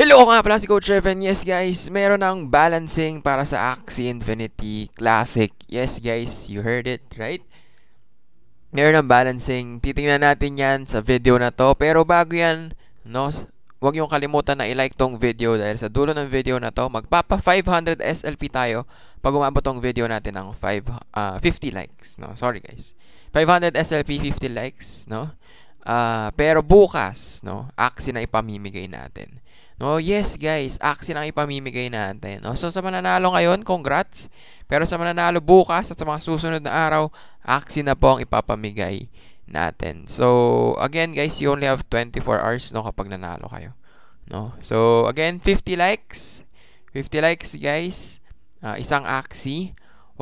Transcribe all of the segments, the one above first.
Hello nga pala si Coach Reven. Yes guys, meron ng balancing para sa Axie Infinity Classic. Yes guys, you heard it, right? Meron ng balancing. Titingnan natin yan sa video na to. Pero bago yan, no, huwag yung kalimutan na i-like tong video dahil sa dulo ng video na to, magpapa 500 SLP tayo pag umabot tong video natin ng 5, uh, 50 likes. No, sorry guys. 500 SLP, 50 likes. No? Uh, pero bukas, no, Axie na ipamimigay natin. No, oh, yes guys, action ang ipamimigay natin. No? So sa mananalo ngayon, congrats. Pero sa mananalo bukas at sa mga susunod na araw, action na po ang ipapamigay natin. So again guys, you only have 24 hours no kapag nanalo kayo. No? So again, 50 likes. 50 likes guys. Uh, isang axi.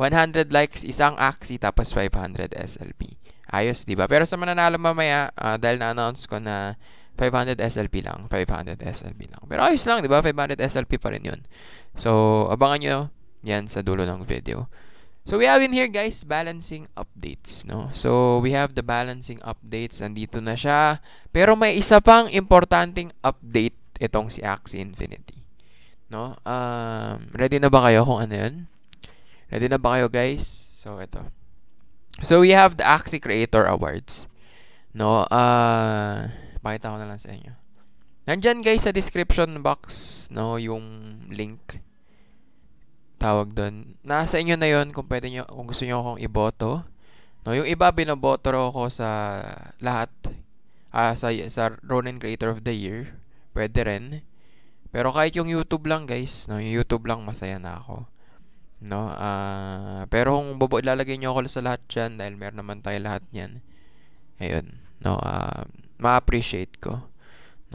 100 likes, isang axi tapos 500 SLP. Ayos, 'di ba? Pero sa mananalo mamaya, uh, dahil na-announce ko na 500 SLP lang. 500 SLP lang. Pero ayos lang, di ba? 500 SLP pa rin yun. So, abangan nyo yan sa dulo ng video. So, we have in here, guys, balancing updates, no? So, we have the balancing updates. Nandito na siya. Pero may isa pang importanteng update itong si Axie Infinity. No? Um, ready na ba kayo kung ano yun? Ready na ba kayo, guys? So, ito. So, we have the Axie Creator Awards. No? Ah... Uh, Pakita ko na lang sa inyo. Nandyan guys sa description box, no, yung link. Tawag doon. Nasa inyo na yon kung pwede nyo, kung gusto nyo akong iboto. No, yung iba binoboto ko sa lahat. Uh, sa, sa Ronin Creator of the Year. Pwede rin. Pero kahit yung YouTube lang guys, no, yung YouTube lang masaya na ako. No, uh, pero kung bobo ilalagay niyo ako sa lahat diyan dahil meron naman tayo lahat niyan. Ayun. No, uh, ma-appreciate ko.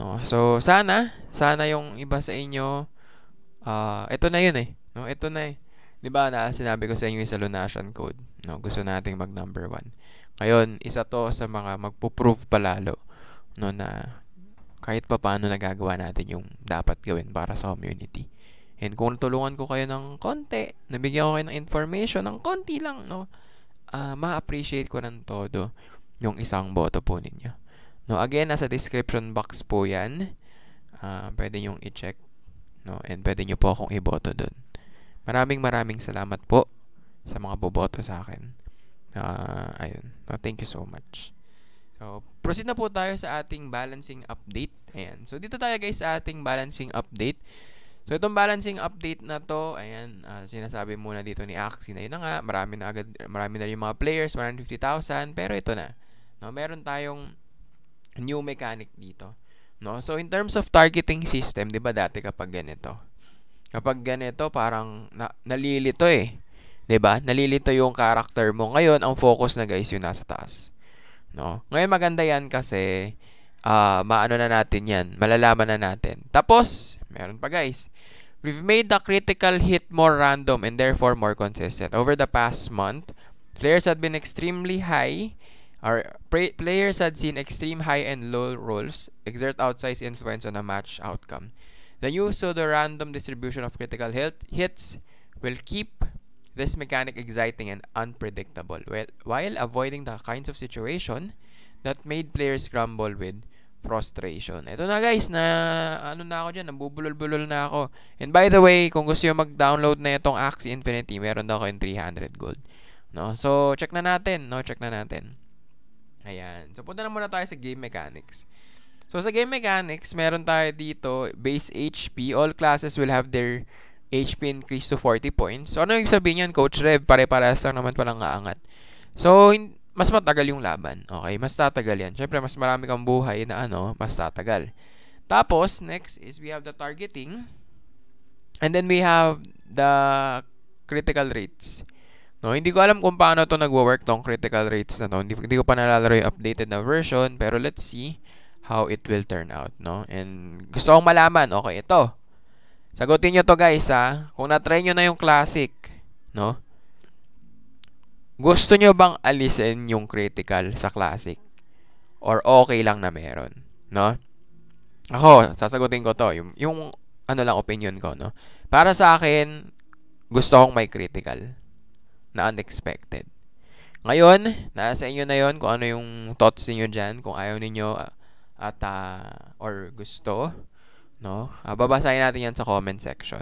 No? So, sana, sana yung iba sa inyo, uh, ah, ito na yun eh. No? Ito na eh. Di ba, na sinabi ko sa inyo yung sa lunation code. No? Gusto nating mag number one. Ngayon, isa to sa mga magpo-prove palalo no, na kahit pa paano nagagawa natin yung dapat gawin para sa community. And kung tulungan ko kayo ng konti, nabigyan ko kayo ng information ng konti lang, no, uh, ma-appreciate ko ng todo yung isang boto po ninyo. No, again, nasa description box po yan. Uh, pwede nyong i-check. No, and pwede nyo po akong iboto dun. Maraming maraming salamat po sa mga boboto sa akin. Uh, ayun. No, thank you so much. So, proceed na po tayo sa ating balancing update. Ayan. So, dito tayo guys sa ating balancing update. So, itong balancing update na to, ayan, uh, sinasabi muna dito ni Axie na yun na nga, marami na agad, marami na yung mga players, 150,000, pero ito na. No, meron tayong new mechanic dito. No? So, in terms of targeting system, di ba dati kapag ganito? Kapag ganito, parang na, nalilito eh. Di ba? Nalilito yung character mo. Ngayon, ang focus na guys yung nasa taas. No? Ngayon, maganda yan kasi uh, maano na natin yan. Malalaman na natin. Tapos, meron pa guys. We've made the critical hit more random and therefore more consistent. Over the past month, players have been extremely high Our players had seen extreme high and low rolls exert outsized influence on a match outcome. The use of the random distribution of critical hits will keep this mechanic exciting and unpredictable, while avoiding the kinds of situation that made players grumble with frustration. Ito na guys, na ano na ako dyan, nabubulol-bulol na ako. And by the way, kung gusto nyo mag-download na itong Axie Infinity, meron daw ako yung 300 gold. No? So, check na natin, no? Check na natin. Ayan. So, punta na muna tayo sa game mechanics. So, sa game mechanics, meron tayo dito, base HP. All classes will have their HP increase to 40 points. So, ano yung sabihin yan, Coach Rev? Pare-parehas lang naman palang aangat. So, mas matagal yung laban. Okay, mas tatagal yan. Siyempre, mas marami kang buhay na ano, mas tatagal. Tapos, next is we have the targeting. And then we have the critical rates. No, hindi ko alam kung paano to nagwo-work tong critical rates na to. Hindi, hindi ko pa nalalaro yung updated na version, pero let's see how it will turn out, no? And gusto kong malaman, okay, ito. Sagutin niyo to, guys, ha. Kung na-try niyo na yung classic, no? Gusto niyo bang alisin yung critical sa classic? Or okay lang na meron, no? Ako, sasagutin ko to, yung, yung ano lang opinion ko, no? Para sa akin, gusto kong may critical na unexpected. Ngayon, nasa inyo na yon kung ano yung thoughts niyo diyan, kung ayaw niyo ah, at uh, or gusto, no? Uh, babasahin natin yan sa comment section,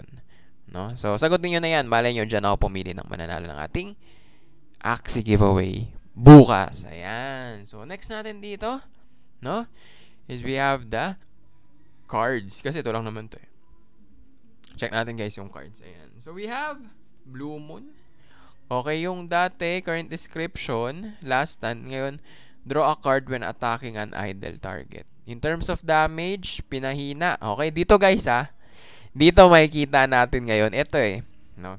no? So, sagutin niyo na yan. Malay niyo diyan ako pumili ng mananalo ng ating Axie giveaway bukas. Ayan. So, next natin dito, no? Is we have the cards. Kasi ito lang naman to eh. Check natin guys yung cards. Ayan. So, we have Blue Moon. Okay, yung dati, current description, last stand, ngayon, draw a card when attacking an idle target. In terms of damage, pinahina. Okay, dito guys ah. Dito makikita natin ngayon. Ito eh. No?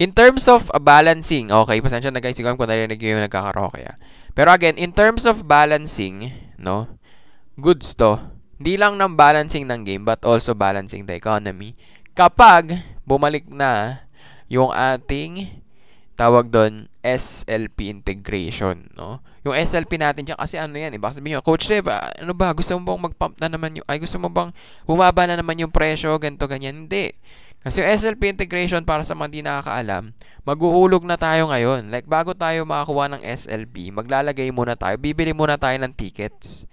In terms of balancing, okay, pasensya na guys, siguro ko narinig yung nagkakaroke ah. Pero again, in terms of balancing, no, goods to. Hindi lang ng balancing ng game, but also balancing the economy. Kapag bumalik na yung ating tawag doon SLP integration, no? Yung SLP natin diyan kasi ano 'yan, iba eh, baka sabihin niyo, Coach Rev, ah, ano ba, gusto mo bang mag-pump na naman yung ay gusto mo bang bumaba na naman yung presyo, ganto ganyan? Hindi. Kasi yung SLP integration para sa mga hindi nakakaalam, maguulog na tayo ngayon. Like bago tayo makakuha ng SLP, maglalagay muna tayo, bibili muna tayo ng tickets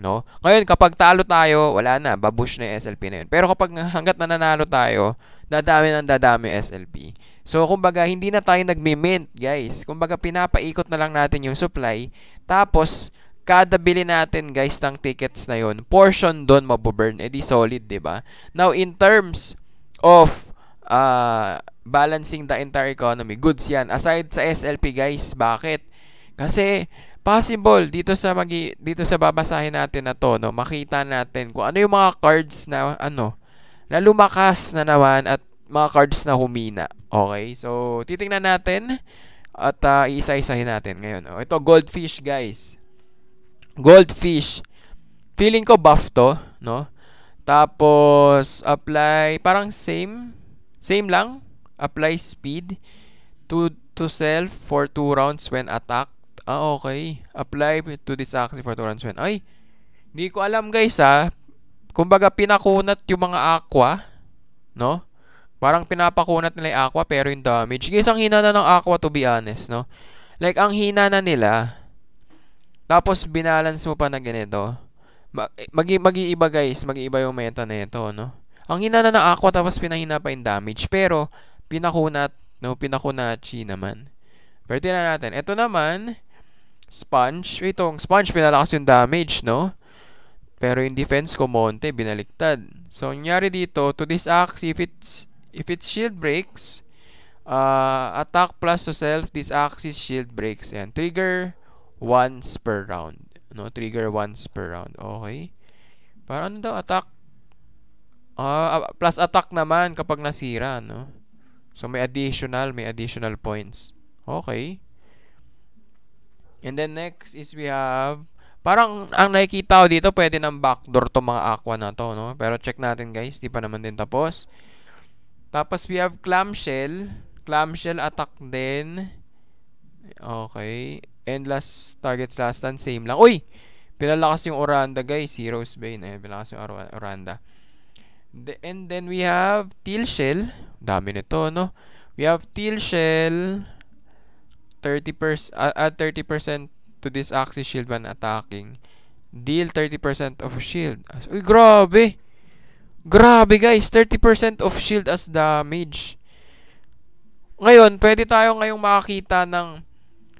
no? Ngayon kapag talo tayo, wala na, babush na 'yung SLP na 'yun. Pero kapag hangga't nananalo tayo, dadami nang dadami SLP. So kumbaga hindi na tayo nagme mint guys. Kumbaga pinapaikot na lang natin 'yung supply tapos kada bili natin guys ng tickets na 'yon, portion doon mabuburn, edi eh, solid, 'di ba? Now in terms of uh, balancing the entire economy, goods 'yan. Aside sa SLP guys, bakit? Kasi possible dito sa magi dito sa babasahin natin na to no makita natin kung ano yung mga cards na ano na lumakas na naman at mga cards na humina okay so titingnan natin at uh, iisa-isahin natin ngayon oh, ito goldfish guys goldfish feeling ko buff to no tapos apply parang same same lang apply speed to to self for 2 rounds when attack Ah, okay. Apply to this axis for torrents when. Ay, hindi ko alam guys ha. Ah. Kumbaga pinakunat yung mga aqua, no? Parang pinapakunat nila yung aqua pero yung damage. Guys, ang hina na ng aqua to be honest, no? Like, ang hina na nila. Tapos, binalance mo pa na ganito. Eh, mag-iiba mag guys. Mag-iiba yung meta na ito, no? Ang hina na ng aqua tapos pinahina pa yung damage. Pero, pinakunat, no? Pinakunachi naman. Pero tinan natin. Ito naman, Sponge. Itong Sponge, pinalakas yung damage, no? Pero yung defense ko, Monte, binaliktad. So, nangyari dito, to this axe, if it's, if its shield breaks, uh, attack plus to self, this axe's shield breaks. Yan. Trigger once per round. No? Trigger once per round. Okay. Para ano daw, attack. Uh, plus attack naman kapag nasira, no? So, may additional, may additional points. Okay. And then next is we have Parang ang nakikita ko dito, pwede ng backdoor to mga aqua na to, no? Pero check natin guys, di pa naman din tapos. Tapos we have clamshell. Clamshell attack din. Okay. And last targets last stand, same lang. Uy! Pinalakas yung Oranda guys, Heroes Bane. Eh, pinalakas yung Oranda. The, and then we have Teal Shell. Dami nito, no? We have Teal Shell. 30% add 30% to this axis shield when attacking. Deal 30% of shield. As, uy, grabe! Grabe guys, 30% of shield as damage. Ngayon, pwede tayo ngayong makakita ng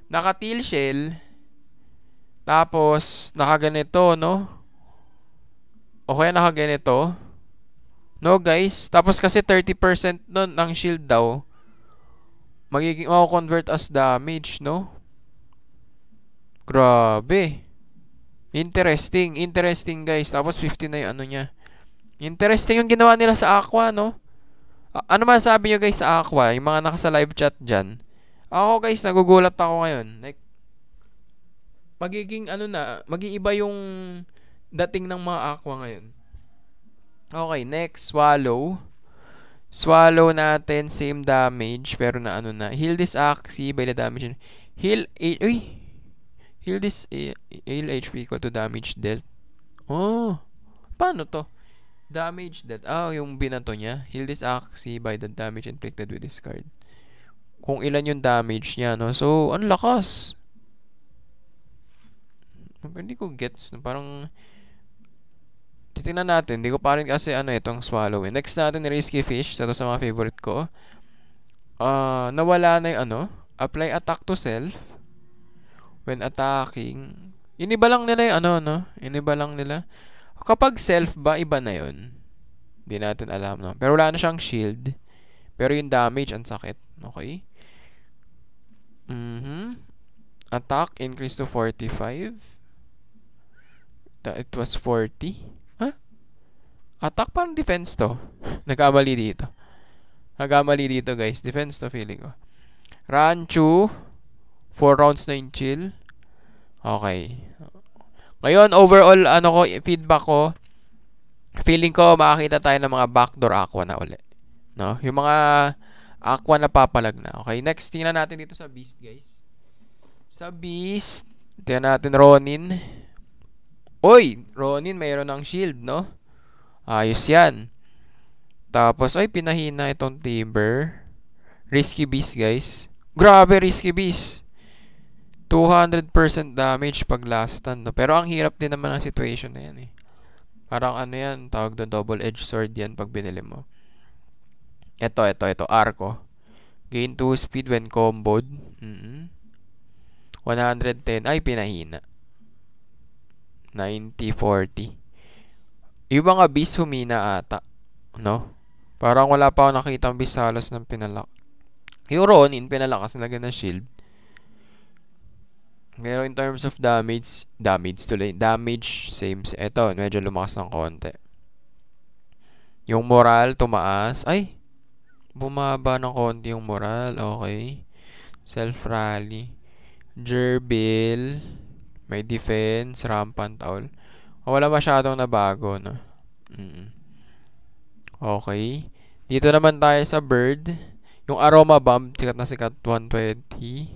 naka-teal shell. Tapos, naka-ganito, no? O kaya naka-ganito. No, guys. Tapos kasi 30% nun ang shield daw magiging mako-convert as damage, no? Grabe. Interesting, interesting guys. Tapos 50 na 'yung ano niya. Interesting 'yung ginawa nila sa Aqua, no? A ano masabi niyo guys sa Aqua, 'yung mga naka sa live chat diyan? Ako guys, nagugulat ako ngayon. Like magiging ano na, mag-iiba 'yung dating ng mga Aqua ngayon. Okay, next, Swallow. Swallow natin, same damage, pero na ano na. Heal this Axie by the damage. Heal, H uy! Heal this, uh, heal HP equal to damage dealt. Oh! Paano to? damage that ah oh, yung binato niya heal this axi by the damage inflicted with this card kung ilan yung damage niya no so ang lakas hindi ko gets parang titingnan natin. Hindi ko pa rin kasi ano eh, itong swallowing. Next natin, risky fish. Sa to sa mga favorite ko. Uh, nawala na yung ano. Apply attack to self. When attacking. Iniba lang nila yung ano, ano. Iniba lang nila. Kapag self ba, iba na yon Hindi natin alam, no? Pero wala na siyang shield. Pero yung damage, ang sakit. Okay? Mm-hmm. Attack, increase to 45. It was 40. Attack parang defense to. Nagkamali dito. Nagkamali dito guys. Defense to feeling ko. Ranchu. 4 rounds na yung chill. Okay. Ngayon, overall, ano ko, feedback ko, feeling ko makakita tayo ng mga backdoor aqua na uli. No? Yung mga aqua na papalag na. Okay, next, tingnan natin dito sa beast, guys. Sa beast, tingnan natin Ronin. Oy, Ronin mayroon ng shield, no? Ayos yan. Tapos, ay, pinahina itong timber. Risky beast, guys. Grabe, risky beast. 200% damage pag last stand. Pero ang hirap din naman ang situation na yan eh. Parang ano yan, tawag doon double-edged sword yan pag binili mo. Ito, ito, ito, arco. Gain 2 speed when comboed. Mm -hmm. 110. Ay, pinahina. 90, 40. Yung mga bis humina ata, no? Parang wala pa ako nakitang bis halos ng pinalak. Yung Ronin, pinalakas nalaga ng shield. Pero in terms of damage, damage tuloy, damage, same. Ito, medyo lumakas ng konti. Yung moral, tumaas. Ay, bumaba ng konti yung moral. Okay. Self-rally. Gerbil. May defense, rampant all. Oh, wala masyadong nabago, no? Mm, mm Okay. Dito naman tayo sa bird. Yung aroma bomb, sikat na sikat, 120.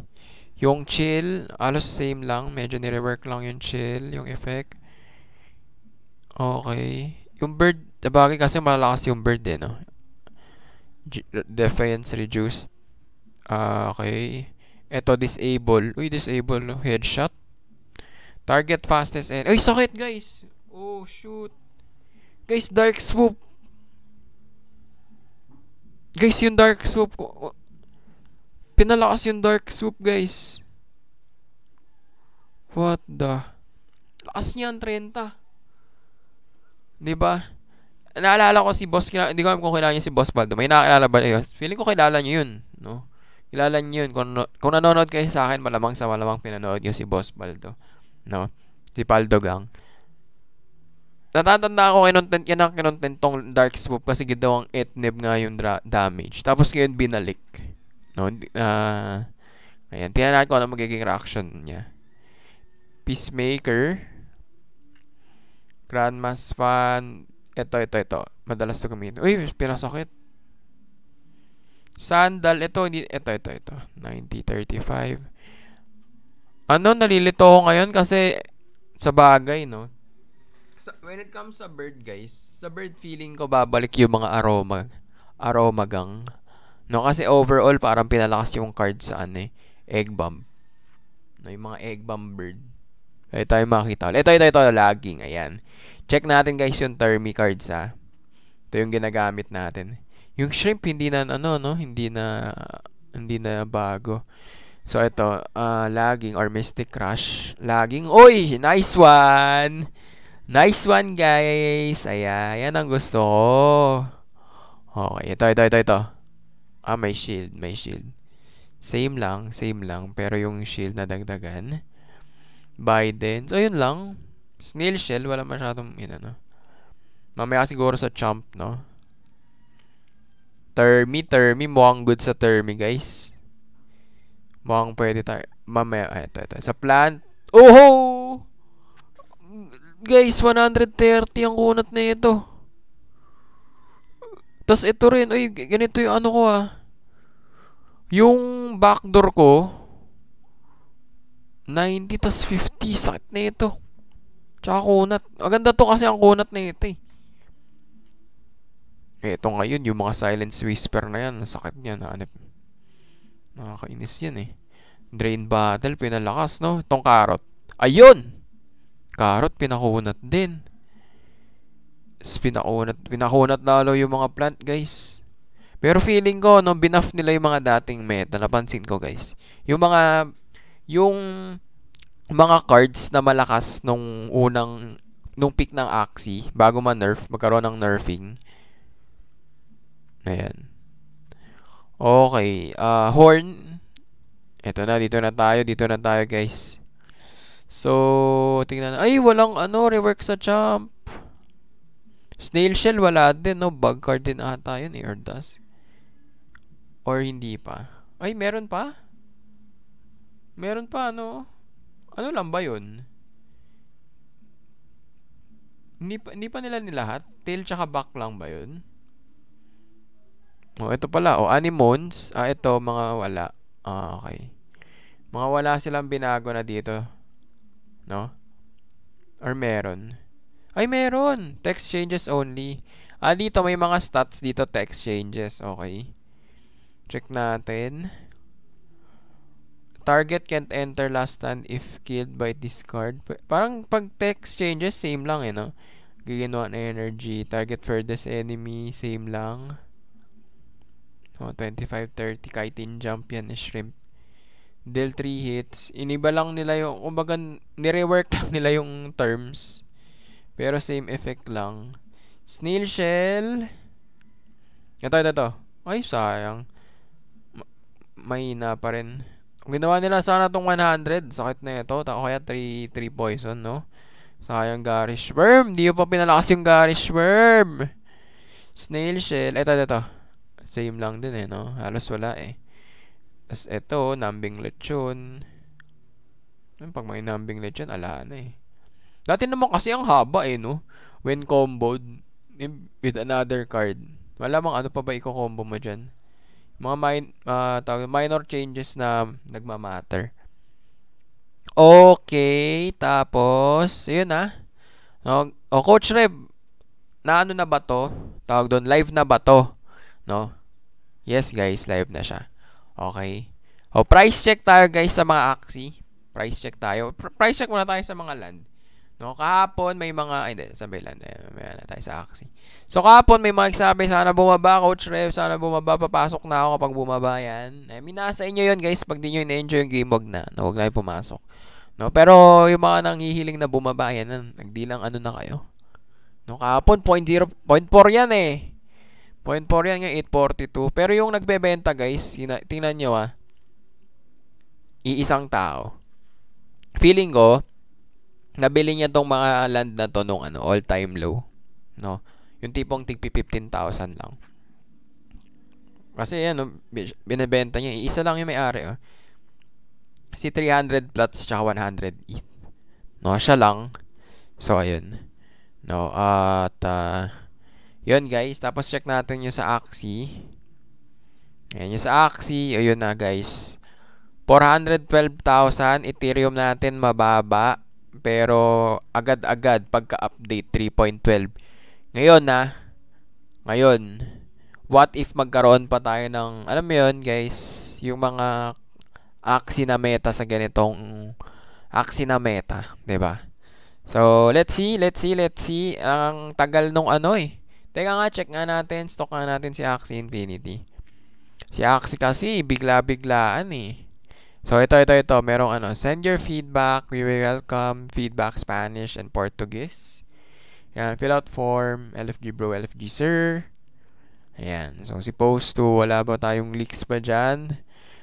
Yung chill, alos same lang. Medyo nirework lang yung chill, yung effect. Okay. Yung bird, bagay kasi malalakas yung bird eh, no? Defense defiance reduced. Uh, okay. Ito, disable. Uy, disable. No? Headshot. Target fastest and... Ay, sakit guys! Oh, shoot! Guys, dark swoop! Guys, yung dark swoop ko... Oh. Pinalakas yung dark swoop, guys. What the... Lakas niya ang 30. Diba? Naalala ko si boss, kila, hindi ko alam kung kilala niyo si boss Baldo. May nakakilala ba yun? Feeling ko kilala niyo yun, no? Kilala niyo yun. Kung, kung nanonood kayo sa akin, malamang sa malamang pinanood niyo si boss Baldo no? Si Paldo Gang. Natatanda ko kinontent yan ang kinontent tong Dark Swoop kasi gidawang etnib nga yung dra- damage. Tapos ngayon binalik. No? Uh, ayan, tinanahan ko ano na magiging reaction niya. Peacemaker. Grandmas Fan. Ito, ito, ito. Madalas to gamitin. Uy, pinasakit. Sandal. Ito, Ito, ito, ito. 9035. Ano, nalilito ko ngayon kasi sa bagay, no? Sa, when it comes sa bird, guys, sa bird feeling ko babalik yung mga aroma. Aroma gang. No, kasi overall, parang pinalakas yung card sa ano eh. Egg bomb. No, yung mga egg bomb bird. Ito yung makita. Ito, ito, ito, lagging. Ayan. Check natin, guys, yung termi cards, ha. Ito yung ginagamit natin. Yung shrimp, hindi na, ano, no? Hindi na, hindi na bago. So, ito, uh, ah, laging or Mystic Crush. Laging, oy, Nice one! Nice one, guys! Ayan, yan ang gusto ko. Okay, ito, ito, ito, ito. Ah, may shield, may shield. Same lang, same lang. Pero yung shield na dagdagan. Biden. So, yun lang. Snail shell, wala masyadong, yun ano. Mamaya siguro sa chomp, no? Termi, Termi. Mukhang good sa Termi, guys. Mukhang pwede tayo. Mamaya, ay, oh, ito, ito. Sa plant. Oho! Guys, 130 ang kunat na ito. Tapos ito rin. Uy, ganito yung ano ko ah. Yung backdoor ko, 90 tas 50. Sakit na ito. Tsaka kunat. Maganda to kasi ang kunat na ito eh. Eh, ito ngayon, yung mga silence whisper na yan, sakit niya, na. hanap. Nakakainis yan eh. Drain battle, pinalakas, no? Itong carrot. Ayun! Carrot, pinakunat din. Pinakunat, pinakunat lalo yung mga plant, guys. Pero feeling ko, no, binuff nila yung mga dating meta, napansin ko, guys. Yung mga, yung mga cards na malakas nung unang, nung pick ng Axie, bago man nerf magkaroon ng nerfing. Ayan. Okay, uh, horn. Ito na, dito na tayo, dito na tayo guys. So, tingnan. Ay, walang ano, rework sa champ. Snail shell, wala din, no? Bug card din ata yun, eh, or dust. Or hindi pa. Ay, meron pa? Meron pa, ano? Ano lang ba yun? Hindi pa, hindi pa nila nilahat? Tail tsaka back lang ba yun? Oh, ito pala. Oh, anemones. Ah, ito, mga wala. Ah, okay. Mga wala silang binago na dito. No? Or meron? Ay, meron! Text changes only. Ah, dito may mga stats dito. Text changes. Okay. Check natin. Target can't enter last stand if killed by this Parang pag text changes, same lang eh, no? Giginawa na energy. Target furthest enemy, same lang. O, 25-30 chitin jump yan eh, shrimp. Deal 3 hits. Iniba lang nila yung, kumbaga, nirework lang nila yung terms. Pero same effect lang. Snail shell. Ito, ito, ito. Ay, sayang. May na pa rin. Ginawa nila sana tong 100. Sakit na ito. Tako kaya 3, 3 poison, no? Sayang garish worm. Hindi pa pinalakas yung garish worm. Snail shell. Ito, ito, ito. Same lang din eh, no? Halos wala eh. Tapos ito, numbing lechon. Pag may numbing lechon, ala na eh. Dati naman kasi ang haba eh, no? When comboed with another card. Malamang ano pa ba iko combo mo dyan? Mga min uh, tawag, minor changes na nagmamatter. Okay, tapos, yun ah. No, O, Coach Rev, na ano na ba to? Tawag doon, live na ba to? No? Yes guys, live na siya. Okay. O, oh, price check tayo guys sa mga Axie. Price check tayo. Pr price check muna tayo sa mga land. No, kahapon may mga, ay, hindi, sabi land. Eh, may na tayo sa Axie. So, kahapon may mga nagsabi, sana bumaba, Coach Rev, sana bumaba, papasok na ako kapag bumaba yan. Eh, minasa inyo yon guys. Pag di nyo na-enjoy yung game, wag na. No, wag na pumasok. No, pero yung mga nanghihiling na bumaba, yan, nagdilang ano na kayo. No, kahapon, 0.4 yan eh. 0.4 yan yung 842. Pero yung nagbebenta guys, tingnan nyo ah. Iisang tao. Feeling ko, nabili niya tong mga land na to nung ano, all-time low. No? Yung tipong tigpi 15,000 lang. Kasi yan, no, binibenta niya. Isa lang yung may-ari. Oh. Si 300 plots tsaka 100 ETH. No, siya lang. So, ayun. No, at... Uh, yun guys, tapos check natin yung sa Axie. Ayan, yung sa Axie, ayun na guys. 412,000 Ethereum natin mababa pero agad-agad pagka-update 3.12. Ngayon na, ah. ngayon, what if magkaroon pa tayo ng, alam mo yun guys, yung mga axi na meta sa ganitong axi na meta, ba? Diba? So, let's see, let's see, let's see. Ang tagal nung ano eh. Teka nga, check nga natin. Stock nga natin si Axie Infinity. Si Axie kasi, bigla-biglaan eh. So, ito, ito, ito. Merong ano, send your feedback. We will welcome feedback Spanish and Portuguese. Yan, fill out form. LFG bro, LFG sir. Ayan. So, si post to, wala ba tayong leaks pa dyan?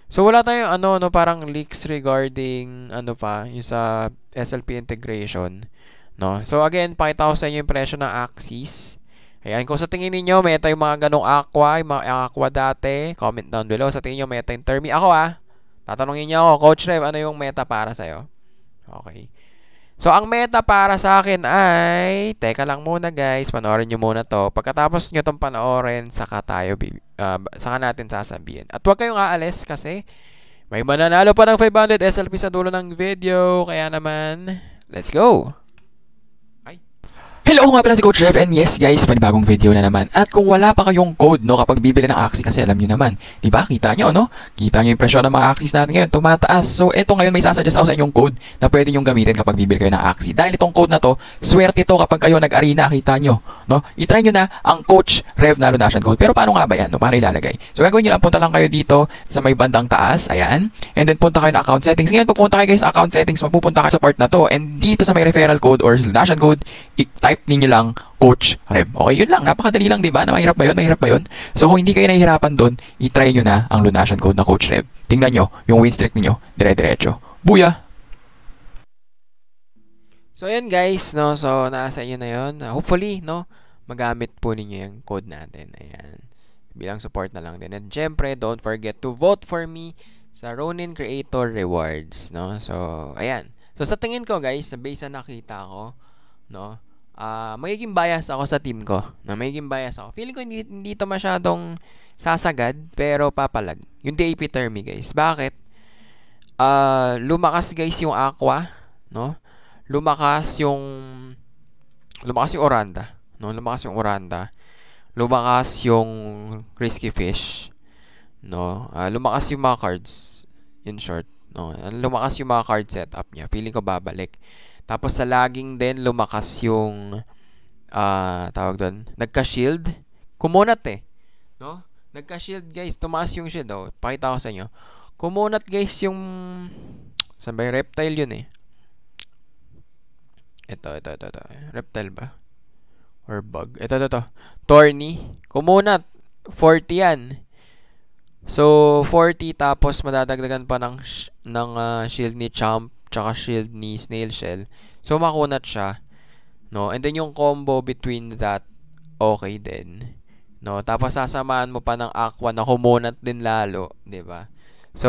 So, wala tayong ano, ano, parang leaks regarding, ano pa, yung sa SLP integration. No? So, again, pakita ko sa inyo yung presyo ng Axis. Ayan, kung sa tingin niyo meta yung mga ganong aqua, yung mga aqua dati, comment down below. Sa tingin niyo meta yung termi. Ako ah, tatanungin niyo ako, Coach Rev, ano yung meta para sa'yo? Okay. So, ang meta para sa akin ay, teka lang muna guys, panoorin niyo muna to. Pagkatapos niyo tong panoorin, saka tayo, uh, saka natin sasabihin. At huwag kayong aalis kasi may mananalo pa ng 500 SLP sa dulo ng video. Kaya naman, let's go! Hello nga pala si Coach Rev and yes guys, panibagong video na naman. At kung wala pa kayong code no kapag bibili ng Axie kasi alam niyo naman, 'di ba? Kita niyo no? Kita niyo yung presyo ng mga Axie natin ngayon, tumataas. So eto ngayon may sasuggest ako sa inyong code na pwede niyo gamitin kapag bibili kayo ng Axie. Dahil itong code na to, swerte to kapag kayo nag-arena, kita niyo, no? I-try niyo na ang Coach Rev na donation code. Pero paano nga ba 'yan? No? Paano ilalagay? So gagawin niyo lang punta lang kayo dito sa may bandang taas, ayan. And then punta kayo ng account settings. Ngayon pupunta punta kayo guys sa account settings, mapupunta kayo sa part na to. And dito sa may referral code or donation code, i-type type ninyo lang Coach Rev. Okay, yun lang. Napakadali lang, di ba? Na mahirap ba yun? Mahirap ba yun? So, kung hindi kayo nahihirapan doon, itry nyo na ang lunation code na Coach Rev. Tingnan nyo, yung win streak niyo dire-diretso. Buya! So, ayun guys, no? So, nasa inyo na yun. Ah, hopefully, no? Magamit po ninyo yung code natin. Ayan. Bilang support na lang din. And syempre, don't forget to vote for me sa Ronin Creator Rewards, no? So, ayan. So, sa tingin ko, guys, na based na nakita ko, no? uh, magiging bias ako sa team ko. Na magiging bias ako. Feeling ko hindi, hindi to masyadong sasagad pero papalag. Yung DAP Termi guys. Bakit? Uh, lumakas guys yung Aqua, no? Lumakas yung lumakas yung Oranda, no? Lumakas yung Oranda. Lumakas yung Risky Fish, no? Uh, lumakas yung mga cards in short, no? Lumakas yung mga card setup niya. Feeling ko babalik. Tapos sa laging din lumakas yung uh, tawag doon, nagka-shield. Kumonat eh. No? Nagka-shield guys. Tumaas yung shield. Oh. Pakita ko sa inyo. Kumonat guys yung... Saan ba yung reptile yun eh? Ito, ito, ito, ito. Reptile ba? Or bug? Ito, ito, ito. Torny. Kumonat. 40 yan. So, 40 tapos madadagdagan pa ng, ng uh, shield ni Champ tsaka shield ni Snail Shell. So, makunat siya. No? And then, yung combo between that, okay din. No? Tapos, sasamaan mo pa ng Aqua na humunat din lalo. ba diba? So,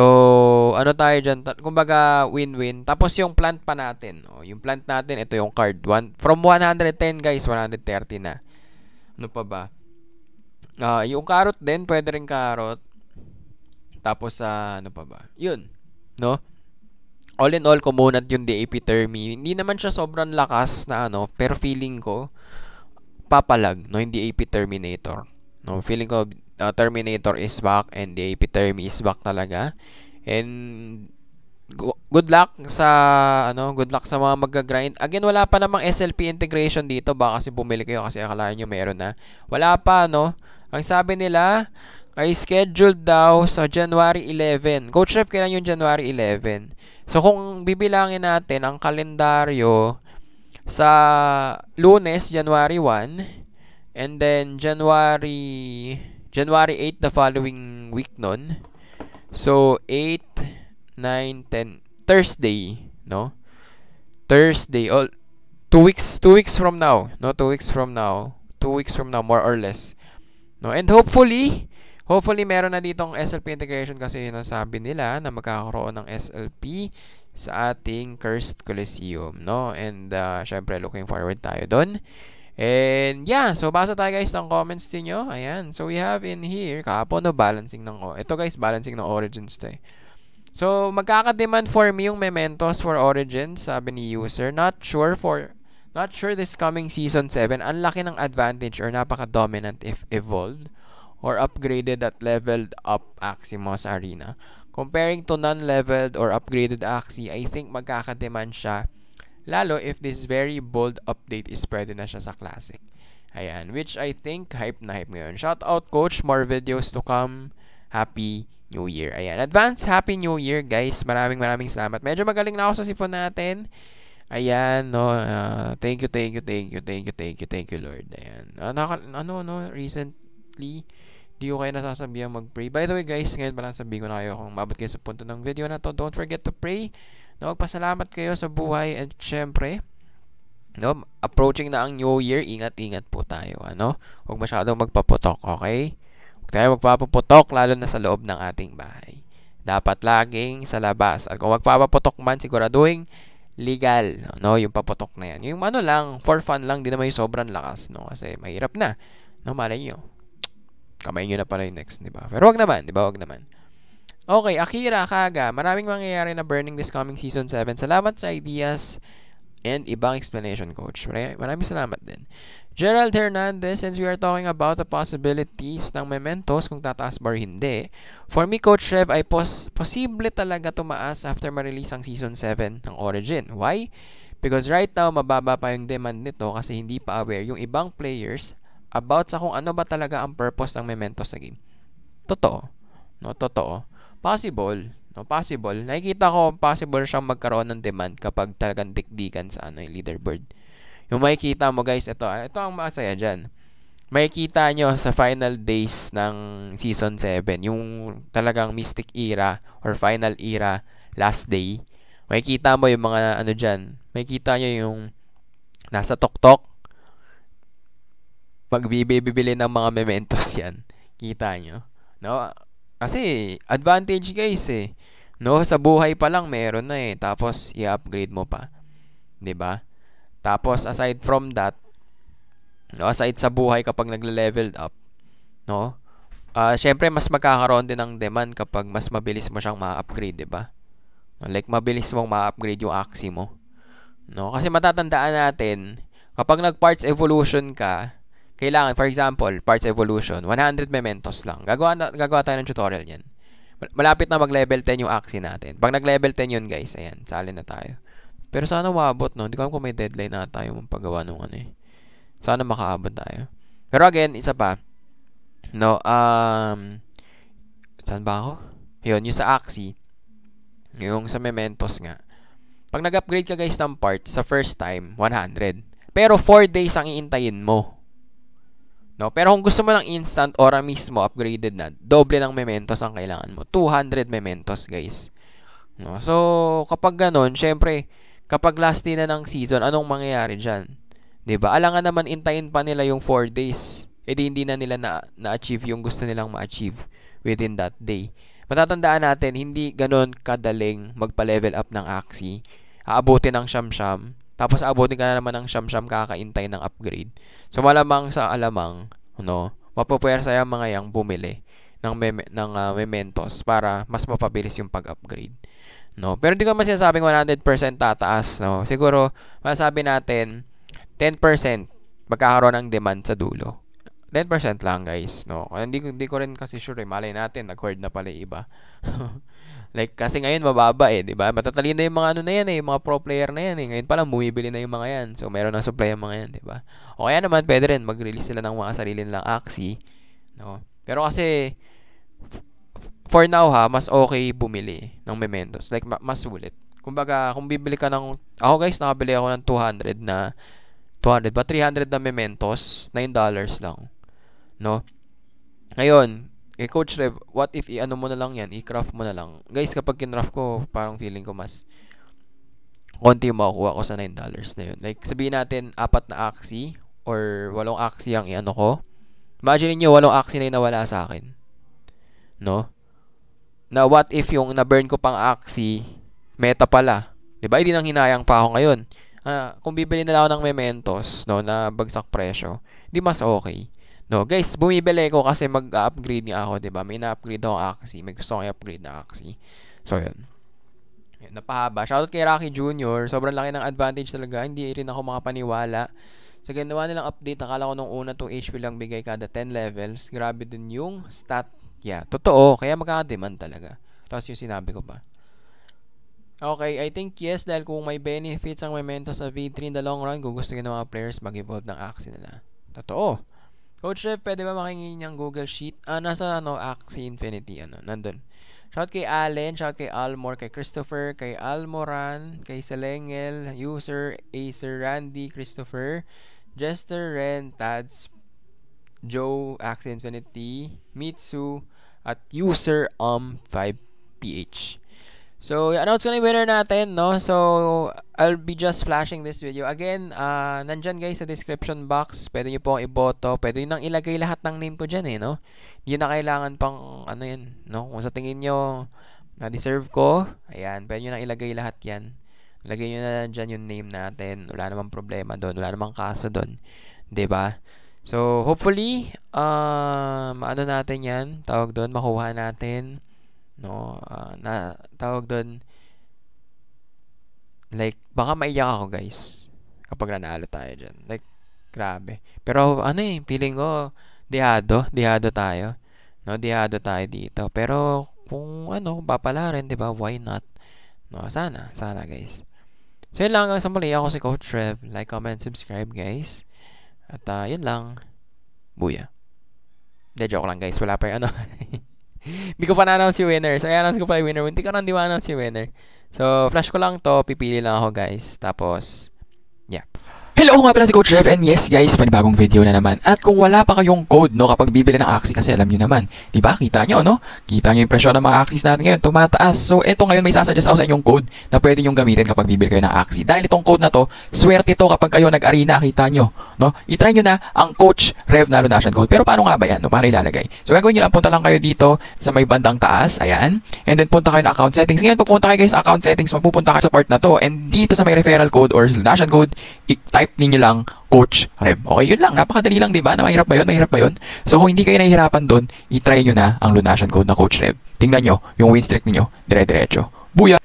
ano tayo dyan? Kumbaga, win-win. Tapos, yung plant pa natin. O, yung plant natin, ito yung card. One, from 110, guys, 130 na. Ano pa ba? Uh, yung carrot din, pwede rin carrot. Tapos, uh, ano pa ba? Yun. No? all in all, kumunat yung DAP Termi. Hindi naman siya sobrang lakas na ano, pero feeling ko, papalag, no, yung DAP Terminator. No, feeling ko, uh, Terminator is back and DAP Termi is back talaga. And, good luck sa, ano, good luck sa mga magga grind Again, wala pa namang SLP integration dito. Baka kasi bumili kayo kasi akala niyo meron na. Wala pa, no. Ang sabi nila, ay scheduled daw sa January 11. Coach Ref, kailan yung January 11? So, kung bibilangin natin ang kalendaryo sa lunes, January 1, and then January, January 8 the following week nun. So, 8, 9, 10, Thursday, no? Thursday, all, two weeks, two weeks from now, no? Two weeks from now, two weeks from now, more or less. No? And hopefully, Hopefully, meron na ditong SLP integration kasi yun ang sabi nila na magkakaroon ng SLP sa ating Cursed Coliseum, no? And, uh, syempre, looking forward tayo doon. And, yeah. So, basa tayo, guys, ng comments niyo Ayan. So, we have in here, kahapon, no, balancing ng... O Ito, guys, balancing ng Origins to, eh. So, magkaka-demand for me yung Mementos for Origins, sabi ni user. Not sure for... Not sure this coming Season 7. Ang laki ng advantage or napaka-dominant if evolved or upgraded at leveled up Aximos Arena. Comparing to non-leveled or upgraded Axie, I think magkakademan siya lalo if this very bold update is pwede na siya sa Classic. Ayan, which I think hype na hype ngayon. Shout out coach, more videos to come. Happy New Year. Ayan, advance Happy New Year guys. Maraming maraming salamat. Medyo magaling na ako sa sipon natin. Ayan, no, uh, thank you, thank you, thank you, thank you, thank you, thank you, Lord. Ayan. Uh, naka, ano, no, recently, Di ko kayo nasasabihan mag-pray. By the way guys, ngayon pa lang sabihin ko na kayo kung mabot kayo sa punto ng video na to. Don't forget to pray. No, magpasalamat kayo sa buhay at syempre, no, approaching na ang new year, ingat-ingat po tayo, ano? Huwag masyadong magpaputok, okay? Huwag tayo magpapaputok, lalo na sa loob ng ating bahay. Dapat laging sa labas. At kung magpapaputok man, siguraduhin legal, no, yung paputok na yan. Yung ano lang, for fun lang, di naman yung sobrang lakas, no, kasi mahirap na. No, malay nyo kamay nyo na pala yung next, di ba? Pero wag naman, di ba? Wag naman. Okay, Akira, Kaga, maraming mangyayari na burning this coming season 7. Salamat sa ideas and ibang explanation, coach. Maraming salamat din. Gerald Hernandez, since we are talking about the possibilities ng mementos kung tataas ba or hindi, for me, Coach Rev, ay pos posible talaga tumaas after ma-release ang Season 7 ng Origin. Why? Because right now, mababa pa yung demand nito kasi hindi pa aware yung ibang players about sa kung ano ba talaga ang purpose ng memento sa game. Totoo. No, totoo. Possible. No, possible. Nakikita ko possible siyang magkaroon ng demand kapag talagang dikdikan sa ano, yung leaderboard. Yung makikita mo guys, ito, ah, ito ang masaya dyan. Makikita nyo sa final days ng season 7, yung talagang mystic era or final era last day. Makikita mo yung mga ano dyan. Makikita nyo yung nasa tuktok, Magbibibili ng mga mementos yan. Kita nyo? No? Kasi, advantage guys eh. No, sa buhay pa lang meron na eh. Tapos, i-upgrade mo pa. 'Di ba? Tapos, aside from that, no, aside sa buhay kapag nagle-level up, no? Uh, syempre, mas magkakaroon din ng demand kapag mas mabilis mo siyang ma-upgrade, 'di ba? Like, mabilis mong ma-upgrade yung Axie mo. No? Kasi matatandaan natin, kapag nag-parts evolution ka, kailangan, for example, parts evolution, 100 mementos lang. Gagawa, na, gagawa tayo ng tutorial yan. Malapit na mag-level 10 yung axi natin. Pag nag-level 10 yun, guys, ayan, salin na tayo. Pero sana wabot, no? Hindi ko alam kung may deadline na tayo mong paggawa nung ano eh. Sana makaabot tayo. Pero again, isa pa. No, um, saan ba ako? Yun, yung sa axi. Yung sa mementos nga. Pag nag-upgrade ka guys ng parts, sa first time, 100. Pero 4 days ang iintayin mo No? Pero kung gusto mo ng instant ora mismo upgraded na, doble ng mementos ang kailangan mo. 200 mementos, guys. No? So, kapag ganun, syempre, kapag last day na ng season, anong mangyayari diyan? 'Di ba? Alangan naman intayin pa nila yung 4 days. Eh di hindi na nila na, na-achieve yung gusto nilang ma-achieve within that day. Matatandaan natin, hindi ganun kadaling magpa-level up ng Axie. Aabutin ng siyam-siyam tapos abutin ka na naman ng siyam-siyam kakaintay ng upgrade. So malamang sa alamang, no, mapupwersa yung mga yang bumili ng, meme, ng uh, mementos para mas mapabilis yung pag-upgrade. No? Pero hindi ko naman sinasabing 100% tataas. No? Siguro, masasabi natin, 10% magkakaroon ng demand sa dulo. 10% lang guys, no. Hindi ko hindi ko rin kasi sure, eh. malay natin nag-hoard na pala iba. Like, kasi ngayon mababa eh, di ba? Matatalino na yung mga ano na yan eh, yung mga pro player na yan eh. Ngayon pa lang bumibili na yung mga yan. So, meron ng supply yung mga yan, di ba? O kaya naman, pwede rin, mag-release sila ng mga sarili nilang Axie. No? Pero kasi, for now ha, mas okay bumili ng Mementos. Like, ma- mas sulit. Kumbaga, kung bibili ka ng... Ako guys, nakabili ako ng 200 na... 200 ba? 300 na Mementos. 9 dollars lang. No? Ngayon, eh, Coach Rev, what if i-ano mo na lang yan, i-craft mo na lang. Guys, kapag kinraft ko, parang feeling ko mas konti yung makukuha ko sa $9 na yun. Like, sabihin natin, apat na Axie or walong Axie ang i-ano ko. Imagine niyo walong Axie na yung nawala sa akin. No? Na what if yung na-burn ko pang Axie, meta pala. Diba? Hindi nang hinayang pa ako ngayon. Ah, kung bibili na lang ako ng mementos, no, na bagsak presyo, di mas okay. No, guys, bumibili ko kasi mag-upgrade nga ako, 'di ba? May na-upgrade ako Axie, may gusto akong i upgrade na Axie. So, 'yun. yun napahaba. Shoutout kay Rocky Jr. Sobrang laki ng advantage talaga. Hindi rin ako makapaniwala. Sa so, ginawa nilang update, akala ko nung una tong HP lang bigay kada 10 levels. Grabe din yung stat. Yeah, totoo. Kaya magkaka-demand talaga. Tapos yung sinabi ko pa. Okay, I think yes dahil kung may benefits ang memento sa V3 in the long run, kung gusto ng mga players mag-evolve ng Axie nila. Totoo. Coach Ref, pwede ba makingin yung Google Sheet? Ah, nasa ano, Axie Infinity, ano, nandun. Shout kay Allen, shout kay Almore, kay Christopher, kay Almoran, kay Selengel, User, Acer, Randy, Christopher, Jester, Ren, Tads, Joe, Axie Infinity, Mitsu, at User, Um, 5PH. So, announce ko na yung winner natin, no? So, I'll be just flashing this video. Again, uh, nandyan guys sa description box. Pwede nyo po akong iboto. Pwede nyo nang ilagay lahat ng name ko dyan, eh, no? Hindi na kailangan pang, ano yan, no? Kung sa tingin nyo, na-deserve ko, ayan, pwede nyo nang ilagay lahat yan. Ilagay nyo na dyan yung name natin. Wala namang problema doon. Wala namang kaso doon. ba? Diba? So, hopefully, um, ano natin yan, tawag doon, makuha natin no uh, na tawag doon like baka maiyak ako guys kapag nanalo tayo diyan like grabe pero ano eh feeling ko diado diado tayo no diado tayo dito pero kung ano papala rin 'di ba why not no sana sana guys so yun lang sa muli ako si Coach Rev like comment subscribe guys at uh, yun lang buya De, joke lang guys. Wala pa yung ano. Hindi ko pa na-announce si winner. So, i-announce ko pa yung winner. Hindi ko na hindi ma-announce si winner. So, flash ko lang to. Pipili lang ako, guys. Tapos, yeah. Hello nga pala si Coach Rev and yes guys, panibagong video na naman. At kung wala pa kayong code no kapag bibili ng Axie kasi alam niyo naman, 'di ba? Kita niyo no? Kita niyo yung presyo ng mga Axies natin ngayon, tumataas. So ito ngayon may sasuggest ako sa inyong code na pwede niyo gamitin kapag bibili kayo ng Axie. Dahil itong code na to, swerte to kapag kayo nag-arena, kita niyo. No? I-try nyo na ang Coach Rev na Lunation Code. Pero paano nga ba yan? No? Paano ilalagay? So gagawin nyo lang, punta lang kayo dito sa may bandang taas. Ayan. And then punta kayo na account settings. Ngayon, pupunta kayo guys sa account settings, mapupunta kayo sa part na to. And dito sa may referral code or Lunation Code, i-type ninyo lang Coach Rev. Okay, yun lang. Napakadali lang, di ba? Na mahirap ba yun? Mahirap ba yun? So, kung hindi kayo nahihirapan doon, i-try nyo na ang lunation code na Coach Rev. Tingnan nyo, yung win streak niyo dire-diretso. Buya!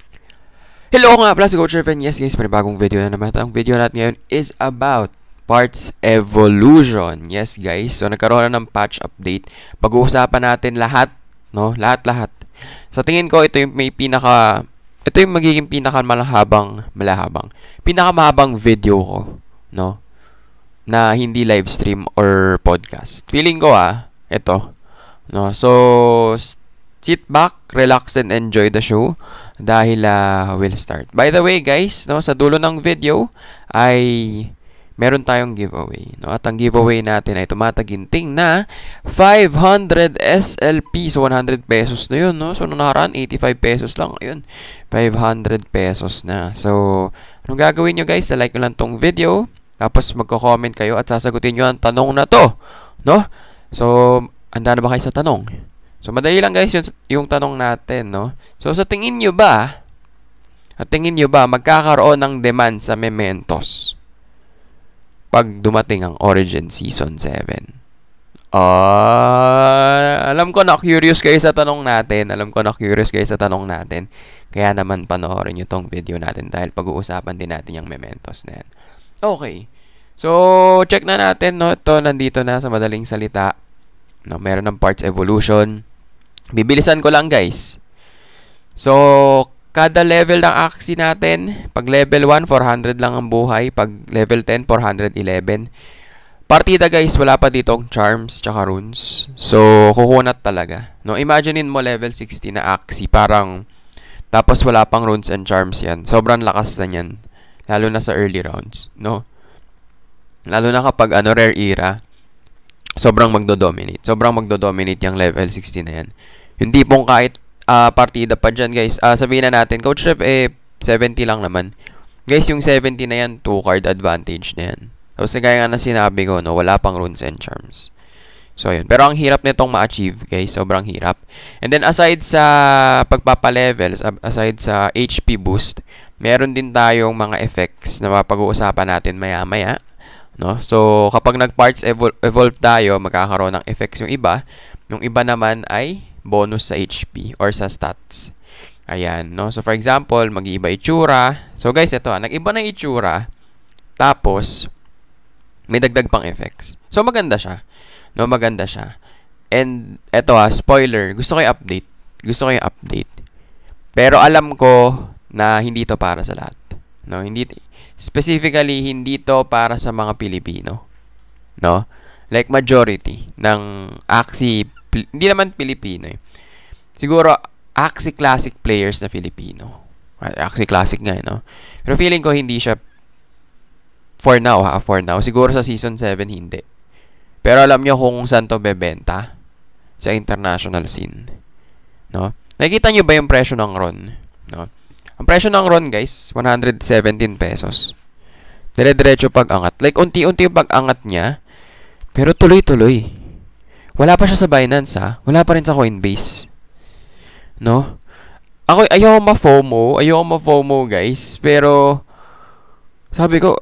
Hello nga pala si Coach Rev yes guys, panibagong video na naman. ang video natin ngayon is about Parts Evolution. Yes, guys. So, nagkaroon na ng patch update. Pag-uusapan natin lahat, no? Lahat-lahat. Sa tingin ko, ito yung may pinaka... Ito yung magiging pinakamahabang, malahabang, pinakamahabang video ko, no? Na hindi live stream or podcast. Feeling ko ah, ito. No? So, sit back, relax, and enjoy the show dahil uh, ah, we'll start. By the way, guys, no, sa dulo ng video ay meron tayong giveaway. No? At ang giveaway natin ay tumataginting na 500 SLP. So, 100 pesos na yun. No? So, nung nakaraan, 85 pesos lang. Ayun, 500 pesos na. So, anong gagawin nyo guys? Like nyo lang tong video. Tapos, magko-comment kayo at sasagutin nyo ang tanong na to. No? So, handa na ba kayo sa tanong? So, madali lang guys yung, yung tanong natin. No? So, sa tingin nyo ba, at tingin nyo ba, magkakaroon ng demand sa mementos? pag dumating ang Origin Season 7. Uh, ah, alam ko na curious kayo sa tanong natin. Alam ko na curious kayo sa tanong natin. Kaya naman panoorin nyo tong video natin dahil pag-uusapan din natin yung mementos na yan. Okay. So, check na natin. No? Ito, nandito na sa madaling salita. No, meron ng parts evolution. Bibilisan ko lang guys. So, Kada level ng axie natin, pag level 1, 400 lang ang buhay. Pag level 10, 411. Partida guys, wala pa dito ang charms tsaka runes. So, kukunat talaga. No, imaginein mo level 60 na axie, parang tapos wala pang runes and charms yan. Sobrang lakas na yan. Lalo na sa early rounds, no? Lalo na kapag ano, rare era, sobrang magdo-dominate. Sobrang magdo-dominate yung level 60 na yan. Yung tipong kahit uh, partida pa dyan, guys. Uh, sabihin na natin, Coach Rep, eh, 70 lang naman. Guys, yung 70 na yan, 2-card advantage na yan. Tapos, kaya nga na sinabi ko, no, wala pang runes and charms. So, yun. Pero ang hirap nitong ma-achieve, guys. Sobrang hirap. And then, aside sa pagpapa-levels, aside sa HP boost, meron din tayong mga effects na mapag-uusapan natin maya-maya. No? So, kapag nag-parts evol evolve tayo, magkakaroon ng effects yung iba. Yung iba naman ay bonus sa HP or sa stats. Ayan, no? So, for example, mag-iiba itsura. So, guys, ito ah, Nag-iba na itsura. Tapos, may dagdag pang effects. So, maganda siya. No, maganda siya. And, ito, ha, ah, spoiler. Gusto ko yung update. Gusto ko yung update. Pero, alam ko na hindi to para sa lahat. No, hindi, specifically, hindi to para sa mga Pilipino. No? Like, majority ng AXI hindi naman Pilipino eh. Siguro, Axie Classic players na Filipino. Ah, Axie Classic nga, eh, no? Pero feeling ko hindi siya for now, ha? For now. Siguro sa Season 7, hindi. Pero alam nyo kung saan to bebenta sa international scene. No? Nakikita niyo ba yung presyo ng Ron? No? Ang presyo ng Ron, guys, 117 pesos. Dire-diretso pag-angat. Like, unti-unti pag-angat niya, pero tuloy-tuloy. Wala pa siya sa Binance ha. Wala pa rin sa Coinbase. No? Ako, ayoko ma-FOMO. Ayoko ma-FOMO, guys. Pero, sabi ko,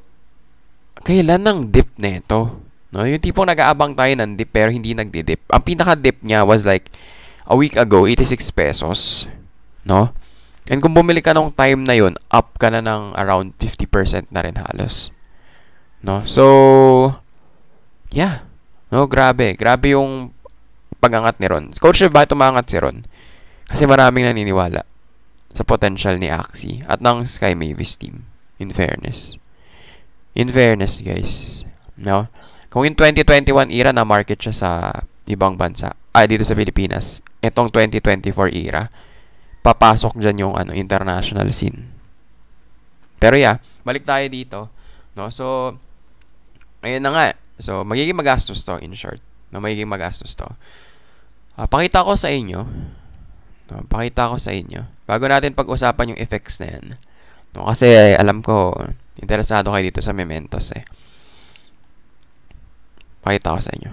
kailan ng dip nito? No? Yung tipong nag-aabang tayo ng dip pero hindi nagdi-dip. Ang pinaka-dip niya was like, a week ago, 86 pesos. No? And kung bumili ka nung time na yon up ka na ng around 50% na rin halos. No? So, yeah. No, grabe. Grabe yung pagangat ni Ron. Coach ba tumangat si Ron? Kasi maraming naniniwala sa potential ni Axie at ng Sky Mavis team. In fairness. In fairness, guys. No? Kung in 2021 era na market siya sa ibang bansa, ay dito sa Pilipinas, itong 2024 era, papasok dyan yung ano, international scene. Pero yeah, balik tayo dito. No? So, ayun na nga. So, magiging magastos to, in short. No, magiging magastos to. Uh, pakita ko sa inyo. No, pakita ko sa inyo. Bago natin pag-usapan yung effects na yan. No, kasi eh, alam ko, interesado kayo dito sa mementos eh. Pakita ko sa inyo.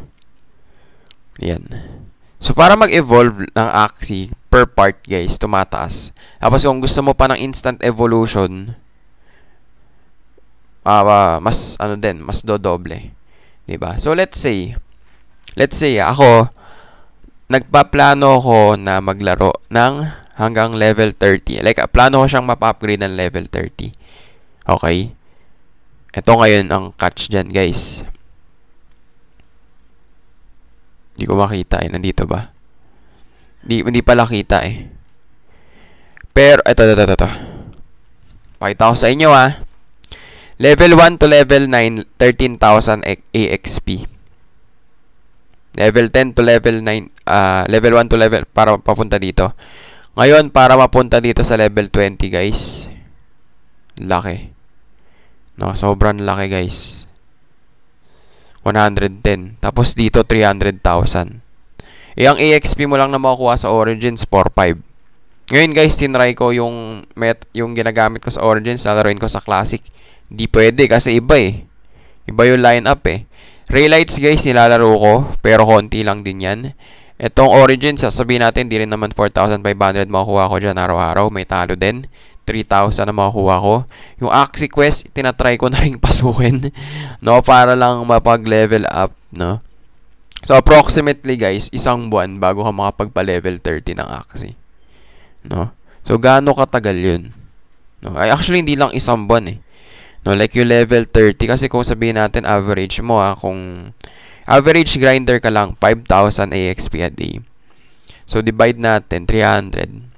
Yan. So, para mag-evolve ng axi per part, guys, tumataas. Tapos, kung gusto mo pa ng instant evolution, uh, mas, ano din, mas dodoble ba? Diba? So, let's say, let's say, ako, nagpaplano ko na maglaro ng hanggang level 30. Like, plano ko siyang mapa-upgrade ng level 30. Okay? Ito ngayon ang catch diyan, guys. Hindi ko makita eh. Nandito ba? Hindi, hindi pala kita eh. Pero, ito, ito, ito, ito. Pakita ko sa inyo ah. Level 1 to level 9, 13,000 AXP. Level 10 to level 9, uh, ah, level 1 to level, para papunta dito. Ngayon, para mapunta dito sa level 20, guys. Laki. No, sobrang laki, guys. 110. Tapos dito, 300,000. E, eh, ang AXP mo lang na makukuha sa Origins, 4.5. Ngayon guys, tinry ko yung met, yung ginagamit ko sa Origins, lalaroin ko sa Classic. Hindi pwede kasi iba eh. Iba yung lineup eh. Raylights guys, nilalaro ko. Pero konti lang din yan. Itong Origin, sasabihin natin, di rin naman 4,500 makukuha ko dyan araw-araw. May talo din. 3,000 na makukuha ko. Yung Axie Quest, tinatry ko na rin pasukin. no, para lang mapag-level up, no? So, approximately guys, isang buwan bago ka makapagpa-level 30 ng Axie. No? So, gaano katagal yun? No? Ay, actually, hindi lang isang buwan eh. No, like yung level 30 kasi kung sabihin natin average mo ha, ah, kung average grinder ka lang 5,000 AXP a day. So divide natin 300.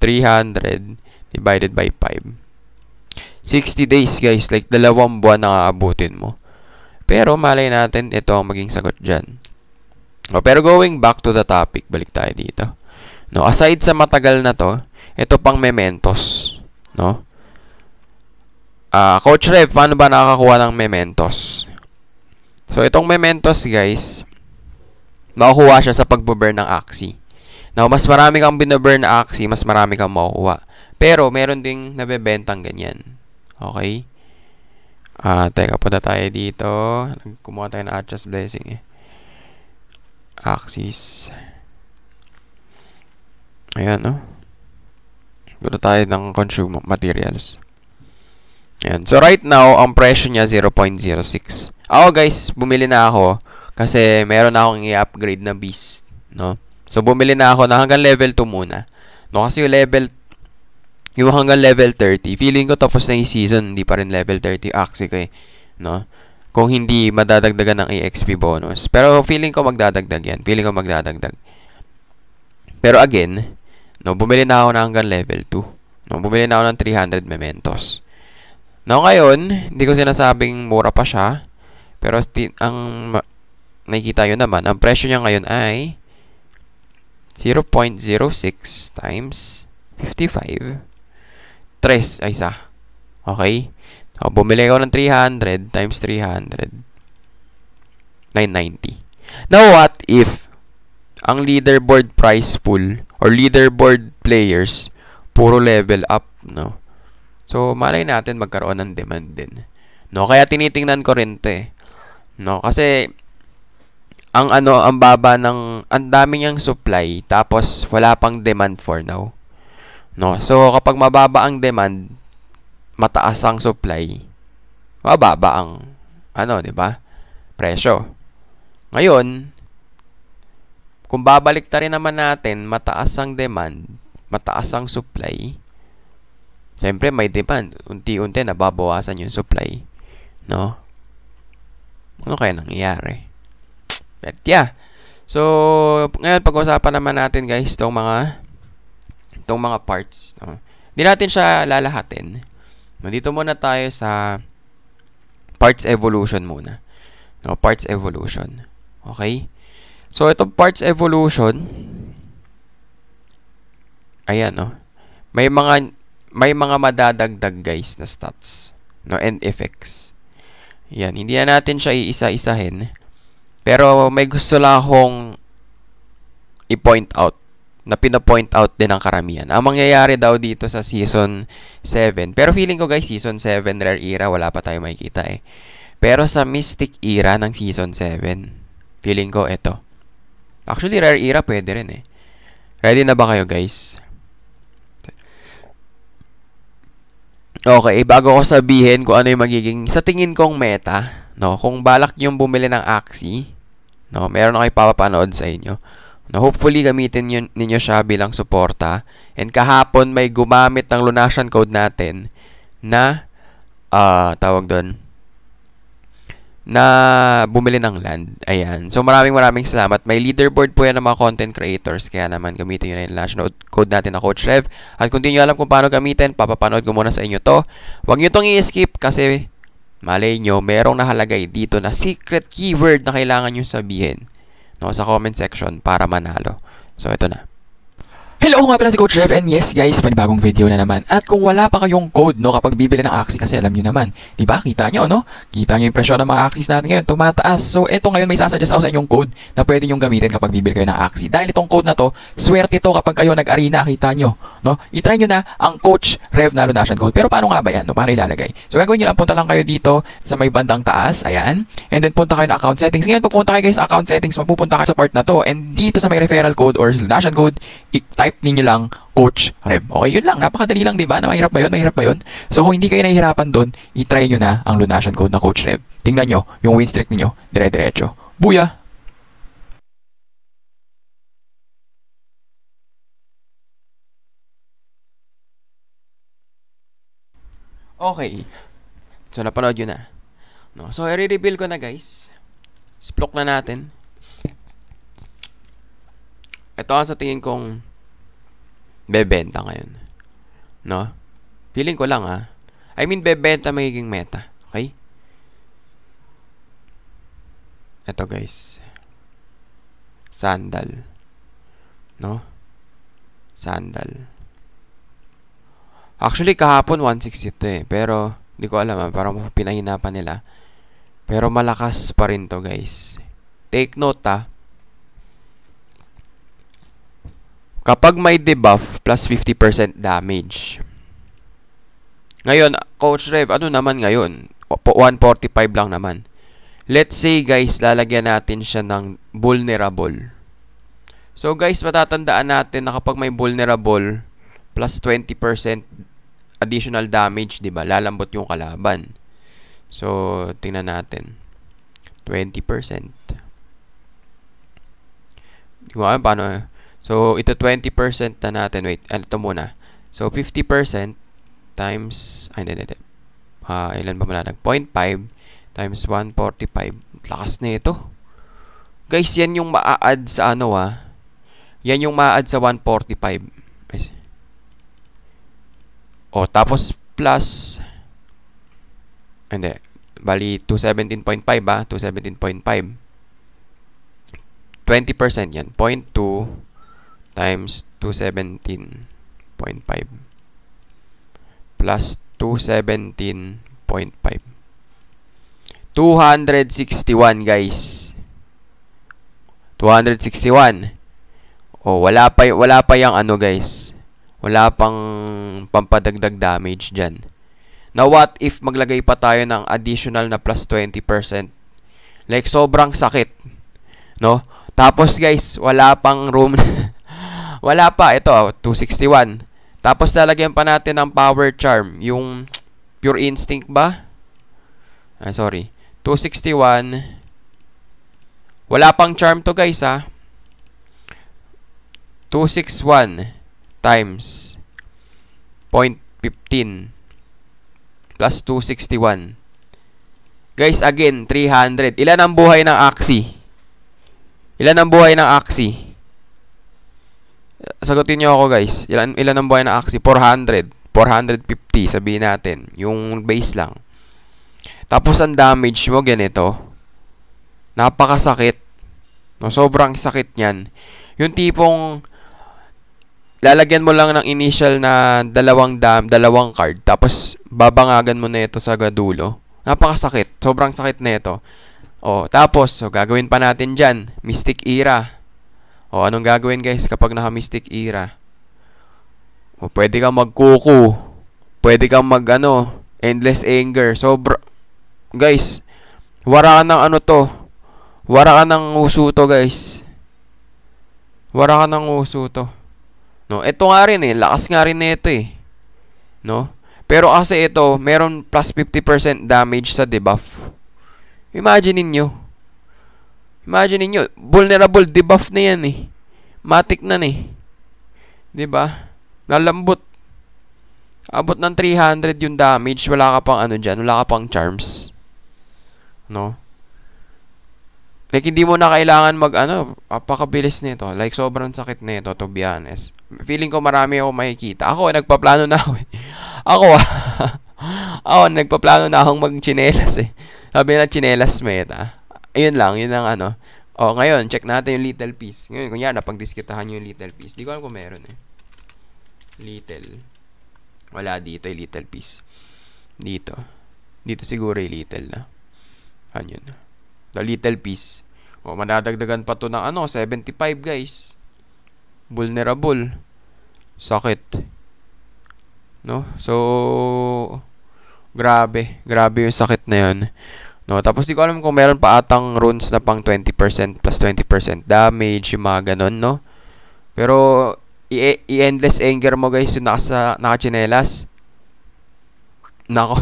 300 divided by 5. 60 days guys, like dalawang buwan na aabutin mo. Pero malay natin ito ang maging sagot diyan. Oh, pero going back to the topic, balik tayo dito. No, aside sa matagal na to, ito pang mementos, no? uh, Coach Rev, paano ba nakakakuha ng mementos? So, itong mementos, guys, makukuha siya sa pagbo-burn ng Axie. Now, mas marami kang binaburn na Axie, mas marami kang makukuha. Pero, meron ding nabebentang ganyan. Okay? Ah, uh, teka, punta tayo dito. Kumuha tayo ng Atlas Blessing eh. Axis. Ayan, no? Oh. Pero tayo ng consumer materials. Ayan. So, right now, ang presyo niya 0.06. Ako, guys, bumili na ako kasi meron na akong i-upgrade na beast, no? So, bumili na ako na hanggang level 2 muna. No, kasi yung level yung hanggang level 30, feeling ko tapos na yung season, hindi pa rin level 30 axi ko eh, no? Kung hindi madadagdagan ng EXP bonus. Pero feeling ko magdadagdag yan. Feeling ko magdadagdag. Pero again, no, bumili na ako na hanggang level 2. No, bumili na ako ng 300 mementos. Now, ngayon, hindi ko sinasabing mura pa siya. Pero ang nakikita yun naman, ang presyo niya ngayon ay 0.06 times 55. 3 ay isa. Okay? So, bumili ko ng 300 times 300. 990. Now, what if ang leaderboard price pool or leaderboard players puro level up, no? So, malay natin magkaroon ng demand din. No, kaya tinitingnan ko rin 'to eh. No, kasi ang ano, ang baba ng ang dami niyang supply tapos wala pang demand for now. No, so kapag mababa ang demand, mataas ang supply, mababa ang ano, 'di ba? Presyo. Ngayon, kung babalik ta rin naman natin, mataas ang demand, mataas ang supply, Siyempre, may demand. Unti-unti, nababawasan yung supply. No? Ano kaya nangyayari? But yeah. So, ngayon, pag-usapan naman natin, guys, itong mga itong mga parts. No? Hindi natin siya lalahatin. Dito muna tayo sa parts evolution muna. No, parts evolution. Okay? So, itong parts evolution, ayan, no? May mga may mga madadagdag guys na stats no and effects. Yan, hindi na natin siya iisa-isahin. Pero may gusto lang akong i-point out na pina-point out din ng karamihan. Ang mangyayari daw dito sa season 7. Pero feeling ko guys, season 7 rare era wala pa tayo makikita eh. Pero sa Mystic era ng season 7, feeling ko ito. Actually rare era pwede rin eh. Ready na ba kayo guys? Okay, bago ko sabihin kung ano yung magiging sa tingin kong meta, no? Kung balak niyo bumili ng Axie, no? Meron ako ipapapanood sa inyo. No, hopefully gamitin yun, ninyo siya bilang suporta. And kahapon may gumamit ng Lunation code natin na uh, tawag doon na bumili ng land. Ayan. So, maraming maraming salamat. May leaderboard po yan ng mga content creators. Kaya naman, gamitin nyo na yung launch code natin na Coach Rev. At kung di nyo alam kung paano gamitin, papapanood ko muna sa inyo to. Huwag nyo itong i-skip kasi malay nyo, merong nakalagay dito na secret keyword na kailangan nyo sabihin no, sa comment section para manalo. So, ito na. Hello nga pala si Coach Rev and yes guys, panibagong video na naman. At kung wala pa kayong code no kapag bibili ng Axie kasi alam niyo naman, 'di ba? Kita niyo no? Kita niyo yung presyo ng mga Axies natin ngayon, tumataas. So eto ngayon may sasuggest ako sa inyong code na pwede niyo gamitin kapag bibili kayo ng Axie. Dahil itong code na to, swerte to kapag kayo nag-arena, kita niyo. No? I-try nyo na ang Coach Rev na Lunasian Gold. Pero paano nga ba yan? No? Paano ilalagay? So gagawin nyo lang, punta lang kayo dito sa may bandang taas. Ayan. And then punta kayo na account settings. Ngayon, pupunta kayo guys sa account settings, mapupunta kayo sa part na to. And dito sa may referral code or Lunasian Gold, i-type ninyo lang Coach Rev. Okay, yun lang. Napakadali lang, di ba? Na mahirap ba yun? Mahirap ba yun? So kung hindi kayo nahihirapan doon, i-try nyo na ang Lunasian Code na Coach Rev. Tingnan nyo, yung win streak niyo dire-diretso. Buya! Okay. So, napanood yun na. No? So, i-reveal ko na, guys. Splok na natin. Ito ang sa tingin kong bebenta ngayon. No? Feeling ko lang, ha? I mean, bebenta magiging meta. Okay? Ito, guys. Sandal. No? Sandal. Actually, kahapon 160 to eh. Pero, hindi ko alam. Ah. Parang pinahinapan nila. Pero malakas pa rin to guys. Take note ah. Kapag may debuff, plus 50% damage. Ngayon, Coach Rev, ano naman ngayon? 145 lang naman. Let's say guys, lalagyan natin siya ng vulnerable. So guys, matatandaan natin na kapag may vulnerable, plus 20% additional damage, 'di ba? Lalambot yung kalaban. So, tingnan natin. 20%. Hindi ko alam paano. Eh. So, ito 20% na natin. Wait, ano ito muna. So, 50% times, ay, hindi, hindi. Uh, ilan ba muna? 0.5 times 145. Lakas na ito. Guys, yan yung maa-add sa ano ah. Yan yung maa-add sa 145. O, oh, tapos plus, hindi, bali 217.5 ba? 217.5. 20% yan. 0.2 times 217.5 plus 217.5. 261 guys. 261. Oh, wala pa wala pa yang ano guys wala pang pampadagdag damage dyan. Now, what if maglagay pa tayo ng additional na plus 20%? Like, sobrang sakit. No? Tapos, guys, wala pang room. wala pa. Ito, 261. Tapos, lalagyan pa natin ng power charm. Yung pure instinct ba? Ah, sorry. 261. Wala pang charm to, guys, ha? 261 times 0.15 plus 261. Guys, again, 300. Ilan ang buhay ng axi? Ilan ang buhay ng axi? Sagutin niyo ako, guys. Ilan, ilan ang buhay ng axi? 400. 450, sabihin natin. Yung base lang. Tapos, ang damage mo, ganito. Napakasakit. No, sobrang sakit niyan. Yung tipong lalagyan mo lang ng initial na dalawang dam, dalawang card. Tapos, babangagan mo nito sa gadulo. Napakasakit. Sobrang sakit na ito. O, tapos, so, gagawin pa natin dyan. Mystic Era. O, anong gagawin guys kapag naka-Mystic Era? O, pwede kang magkuku. Pwede kang magano Endless Anger. Sobra. Guys, wara ka ng ano to. Wara ka ng uso to, guys. Wara ka ng uso to. No, ito nga rin eh, lakas nga rin nito eh. No? Pero kasi ito, meron plus 50% damage sa debuff. Imagine niyo. Imagine niyo, vulnerable debuff na 'yan eh. Matik na 'ni. Eh. 'Di ba? Nalambot. Abot ng 300 yung damage, wala ka pang ano diyan, wala ka pang charms. No? Like, hindi mo na kailangan mag, ano, apakabilis nito. Like, sobrang sakit nito, to be honest. Feeling ko marami ako makikita. Ako, nagpaplano na ako. Eh. ako, ako, nagpaplano na akong mag-chinelas eh. Sabi na chinelas meta. Ayun lang, yun ang ano. O, oh, ngayon, check natin yung little piece. Ngayon, kunyari, napagdiskitahan yung little piece. Di ko alam kung meron eh. Little. Wala dito yung little piece. Dito. Dito siguro yung little na. Ano yun? The little piece. O, madadagdagan pa to ng ano, 75 guys. Vulnerable. Sakit. No? So, grabe. Grabe yung sakit na yun. No? Tapos, di ko alam kung meron pa atang runes na pang 20% plus 20% damage, yung mga ganun, no? Pero, i-endless anger mo guys yung nasa, nakachinelas. Nako.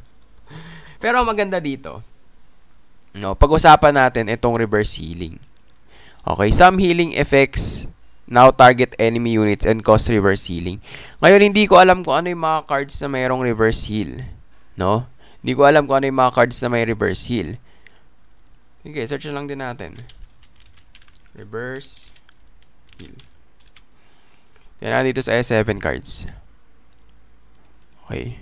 Pero maganda dito, No, pag-usapan natin itong reverse healing. Okay, some healing effects now target enemy units and cause reverse healing. Ngayon, hindi ko alam kung ano yung mga cards na mayroong reverse heal. No? Hindi ko alam kung ano yung mga cards na may reverse heal. Okay, search lang din natin. Reverse heal. Yan dito sa S7 cards. Okay.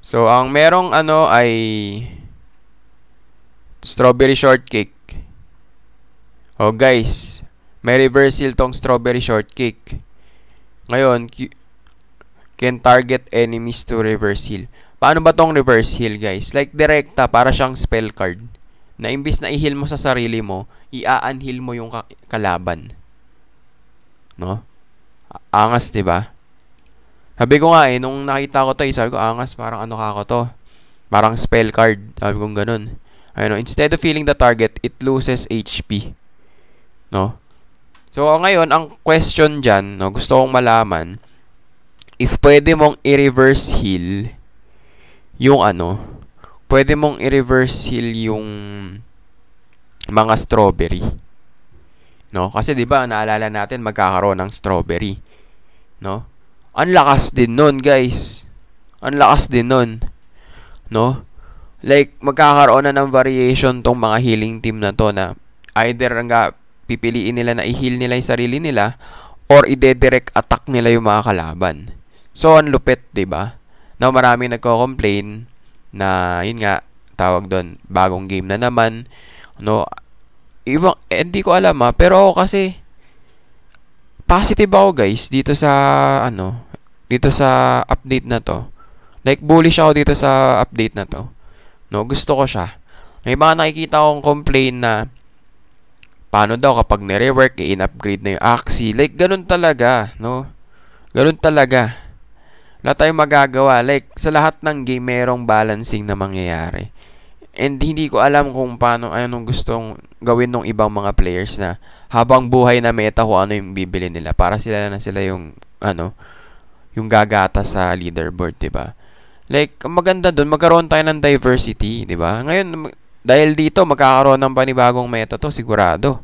So, ang merong ano ay strawberry shortcake. Oh guys, may reverse seal tong strawberry shortcake. Ngayon, can target enemies to reverse heal. Paano ba tong reverse heal guys? Like direkta, para siyang spell card. Na imbis na i-heal mo sa sarili mo, i-unheal mo yung kalaban. No? Angas, ba? Diba? Sabi ko nga eh, nung nakita ko to, eh, sabi ko, angas, parang ano ka ako to? Parang spell card. Sabi ko ganun. Ayun, instead of feeling the target, it loses HP. No? So, ngayon, ang question dyan, no, gusto kong malaman, if pwede mong i-reverse heal, yung ano, pwede mong i-reverse heal yung mga strawberry. No? Kasi 'di ba naalala natin magkakaroon ng strawberry. No? Ang lakas din noon, guys. Ang lakas din noon. No? like magkakaroon na ng variation tong mga healing team na to na either nga pipiliin nila na i-heal nila yung sarili nila or i direct attack nila yung mga kalaban. So, ang lupit, 'di ba? no, marami nagko-complain na yun nga tawag doon, bagong game na naman. No, ibang eh, hindi ko alam ha, ah. pero ako kasi positive ako guys dito sa ano, dito sa update na to. Like bullish ako dito sa update na to. No, gusto ko siya. May mga nakikita akong complain na paano daw kapag nire-work, i-upgrade na yung Axie. Like, ganun talaga, no? Ganun talaga. Wala tayong magagawa. Like, sa lahat ng game, merong balancing na mangyayari. And hindi ko alam kung paano, anong gustong gawin ng ibang mga players na habang buhay na meta kung ano yung bibili nila. Para sila na sila yung, ano, yung gagata sa leaderboard, ba diba? Like, maganda doon, magkaroon tayo ng diversity, di ba? Ngayon, dahil dito, magkakaroon ng panibagong meta to, sigurado.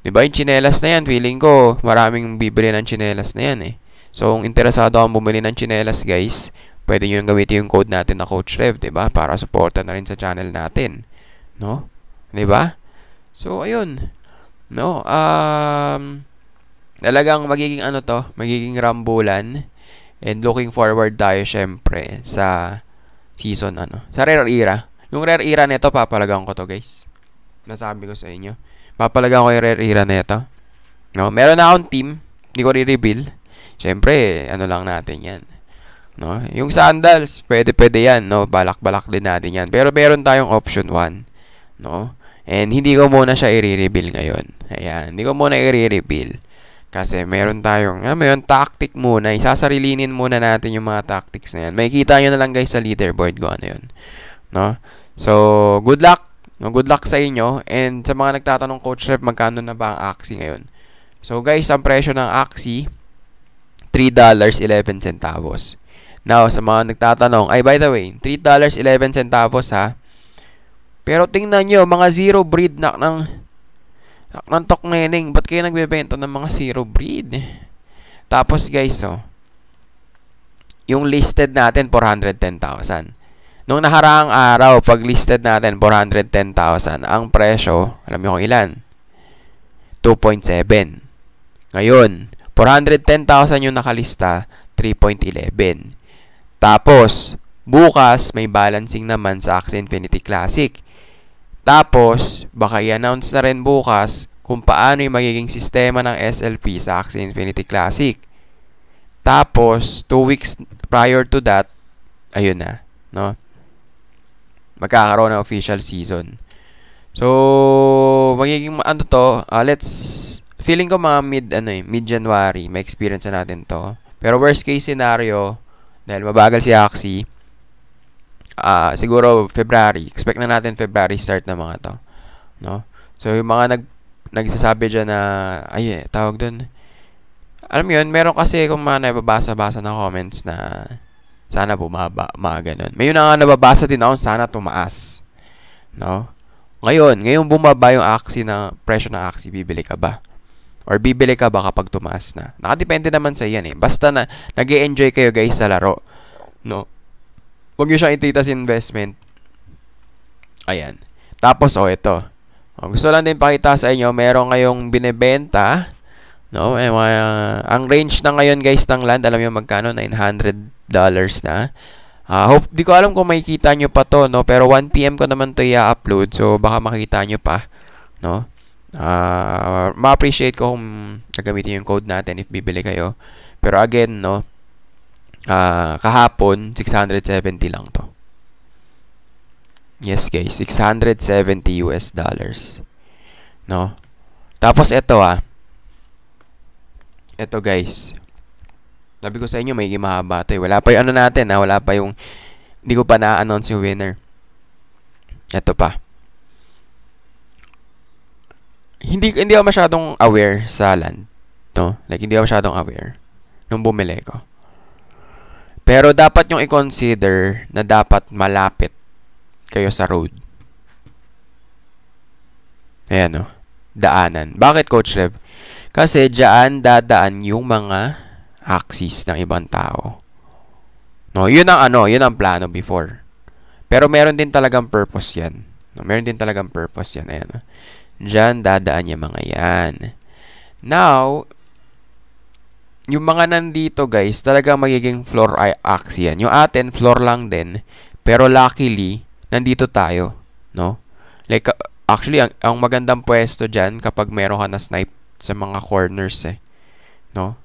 Di ba? Yung chinelas na yan, feeling ko, maraming bibili ng chinelas na yan eh. So, kung interesado akong bumili ng chinelas, guys, pwede nyo gamitin yung code natin na Coach Rev, di ba? Para supporta na rin sa channel natin. No? Di ba? So, ayun. No? Um, talagang magiging ano to, magiging rambulan And looking forward tayo syempre sa season ano, sa rare era. Yung rare era nito papalagan ko to, guys. Nasabi ko sa inyo. Papalagan ko yung rare era nito. No, meron na akong team, hindi ko re-reveal. Syempre, ano lang natin 'yan. No, yung sandals, pwede-pwede 'yan, no. Balak-balak din natin 'yan. Pero meron tayong option 1, no. And hindi ko muna siya i-reveal ngayon. Ayan, hindi ko muna i-reveal. Kasi meron tayong, ah, meron tactic muna. Isasarilinin muna natin yung mga tactics na yan. Makikita nyo na lang guys sa leaderboard ko ano yun. No? So, good luck. No, good luck sa inyo. And sa mga nagtatanong coach rep, magkano na ba ang AXI ngayon? So guys, ang presyo ng AXI, $3.11. Now, sa mga nagtatanong, ay by the way, $3.11 ha. Pero tingnan nyo, mga zero breed na ng Nantok neneng, eh. ba't kayo nagbebenta ng mga zero breed? Tapos guys, oh, yung listed natin, 410,000. Nung nakaraang araw, pag listed natin, 410,000. Ang presyo, alam niyo kung ilan? 2.7. Ngayon, 410,000 yung nakalista, 3.11. Tapos, bukas, may balancing naman sa Axie Infinity Classic. Tapos, baka i-announce na rin bukas kung paano yung magiging sistema ng SLP sa Axie Infinity Classic. Tapos, two weeks prior to that, ayun na, no? Magkakaroon ng official season. So, magiging ano to, uh, let's, feeling ko mga mid, ano eh, mid-January, may experience na natin to. Pero worst case scenario, dahil mabagal si Axie, uh, siguro February. Expect na natin February start na mga to. No? So, yung mga nag nagsasabi dyan na, ay, eh, tawag dun. Alam mo yun, meron kasi kung mga nababasa-basa ng comments na sana bumaba, mga ganun. May yun na nga nababasa din ako, sana tumaas. No? Ngayon, ngayon bumaba yung aksi na, presyo ng aksi, bibili ka ba? Or bibili ka ba kapag tumaas na? Nakadepende naman sa yan eh. Basta na, nag enjoy kayo guys sa laro. No? Huwag nyo siya i-treat investment. Ayan. Tapos, oh, ito. Oh, gusto lang din pakita sa inyo, meron ngayong binebenta. No? Eh, mga, uh, ang range na ngayon, guys, ng land, alam nyo magkano? $900 na. Uh, hope, di ko alam kung makikita nyo pa to, no? Pero 1pm ko naman to i-upload, so baka makita nyo pa, no? Uh, ma-appreciate ko kung gagamitin yung code natin if bibili kayo. Pero again, no? uh, kahapon 670 lang to. Yes, guys, 670 US dollars. No? Tapos ito ah. Ito guys. Sabi ko sa inyo may mahaba to eh. Wala pa 'yung ano natin ah, wala pa 'yung hindi ko pa na-announce 'yung winner. Ito pa. Hindi hindi ako masyadong aware sa land, no? Like hindi ako masyadong aware nung bumili ko. Pero dapat yung i-consider na dapat malapit kayo sa road. Ayan o. Oh. Daanan. Bakit Coach Rev? Kasi dyan dadaan yung mga axis ng ibang tao. No, yun ang ano, yun ang plano before. Pero meron din talagang purpose yan. No, meron din talagang purpose yan. Ayan. Oh. Diyan dadaan yung mga yan. Now, yung mga nandito guys, talaga magiging floor axis axian. Yung atin, floor lang din. Pero luckily, nandito tayo. No? Like, uh, actually, ang, ang magandang pwesto diyan kapag meron ka na snipe sa mga corners eh. No?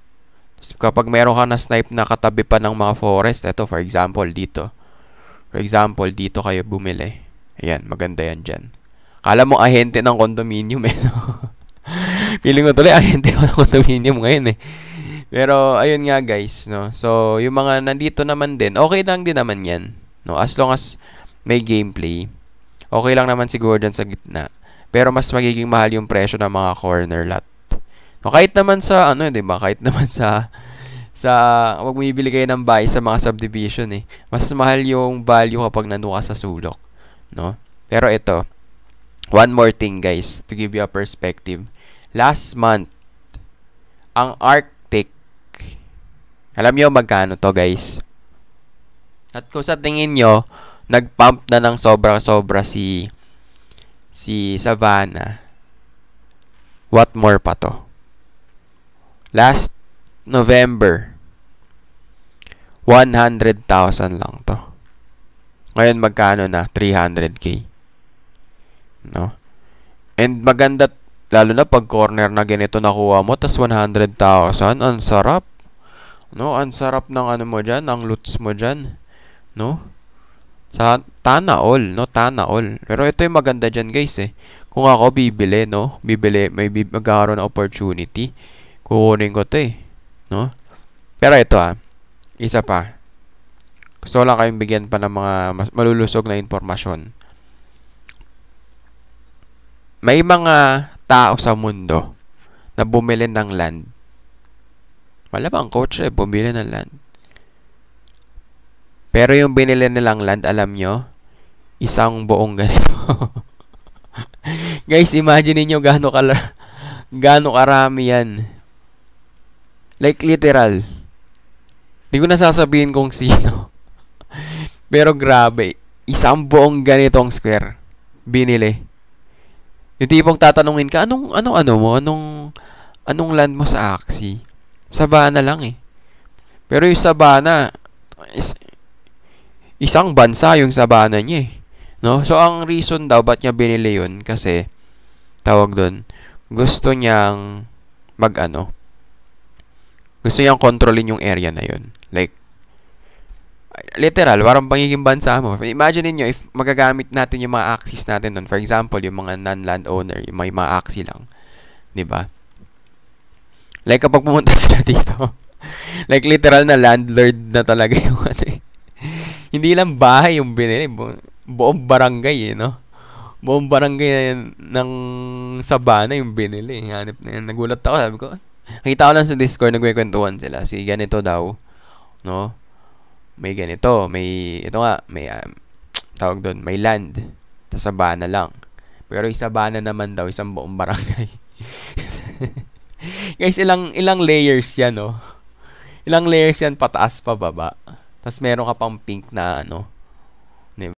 So, kapag meron ka na snipe na katabi pa ng mga forest, eto for example dito. For example, dito kayo bumili. Ayan, maganda yan dyan. Kala mo ahente ng condominium eh. No? Feeling ko tuloy ahente ng condominium ngayon eh. Pero ayun nga guys, no. So yung mga nandito naman din, okay lang din naman 'yan, no. As long as may gameplay, okay lang naman siguro dyan sa gitna. Pero mas magiging mahal yung presyo ng mga corner lot. No, kahit naman sa ano, eh, 'di ba? Kahit naman sa sa wag bumibili kayo ng buy sa mga subdivision eh. Mas mahal yung value kapag nanuka sa sulok, no? Pero ito, one more thing guys to give you a perspective. Last month, ang ARC alam nyo magkano to guys. At kung sa tingin nyo, nag-pump na ng sobra-sobra si si Savannah, what more pa to? Last November, 100,000 lang to. Ngayon, magkano na? 300k. No? And maganda, lalo na pag corner na ganito nakuha mo, tas 100,000, ang sarap. No, ang sarap ng ano mo diyan, ang loots mo diyan, no? Sa Tana All, no? Tana All. Pero ito yung maganda diyan, guys, eh. Kung ako bibili, no? Bibili, may bib magkakaroon opportunity. Kukunin ko 'to, eh. No? Pero ito ah, isa pa. Gusto lang kayong bigyan pa ng mga malulusog na impormasyon. May mga tao sa mundo na bumili ng land wala bang coach eh, bumili ng land. Pero yung binili nilang land, alam nyo, isang buong ganito. Guys, imagine niyo gaano kal gaano karami yan. Like literal. Hindi ko nasasabihin kung sino. Pero grabe, isang buong ganitong square binili. Yung tipong tatanungin ka, anong anong ano mo, anong anong land mo sa Axie? Sabana lang eh. Pero yung Sabana, is, isang bansa yung Sabana niya eh. No? So, ang reason daw ba't niya binili yun, kasi, tawag doon, gusto niyang mag-ano, gusto niyang kontrolin yung area na yun. Like, literal, parang pangiging bansa mo. Imagine niyo if magagamit natin yung mga axis natin nun. For example, yung mga non-land owner, may mga axis lang. 'di ba? Like, kapag pumunta sila dito, like, literal na landlord na talaga yung ano eh. Hindi lang bahay yung binili. Bu- buong barangay eh, no? Buong barangay ng Sabana yung binili. Hanip na yan. Nagulat ako. Sabi ko, kita ko lang sa Discord, nagkwekwentuhan sila. Si ganito daw, no? May ganito, may, ito nga, may, um, tawag doon, may land. Sa sabana lang. Pero isa sabana naman daw, isang buong barangay. Guys, ilang ilang layers 'yan, no? Oh. Ilang layers 'yan pataas pa baba. Tapos meron ka pang pink na ano.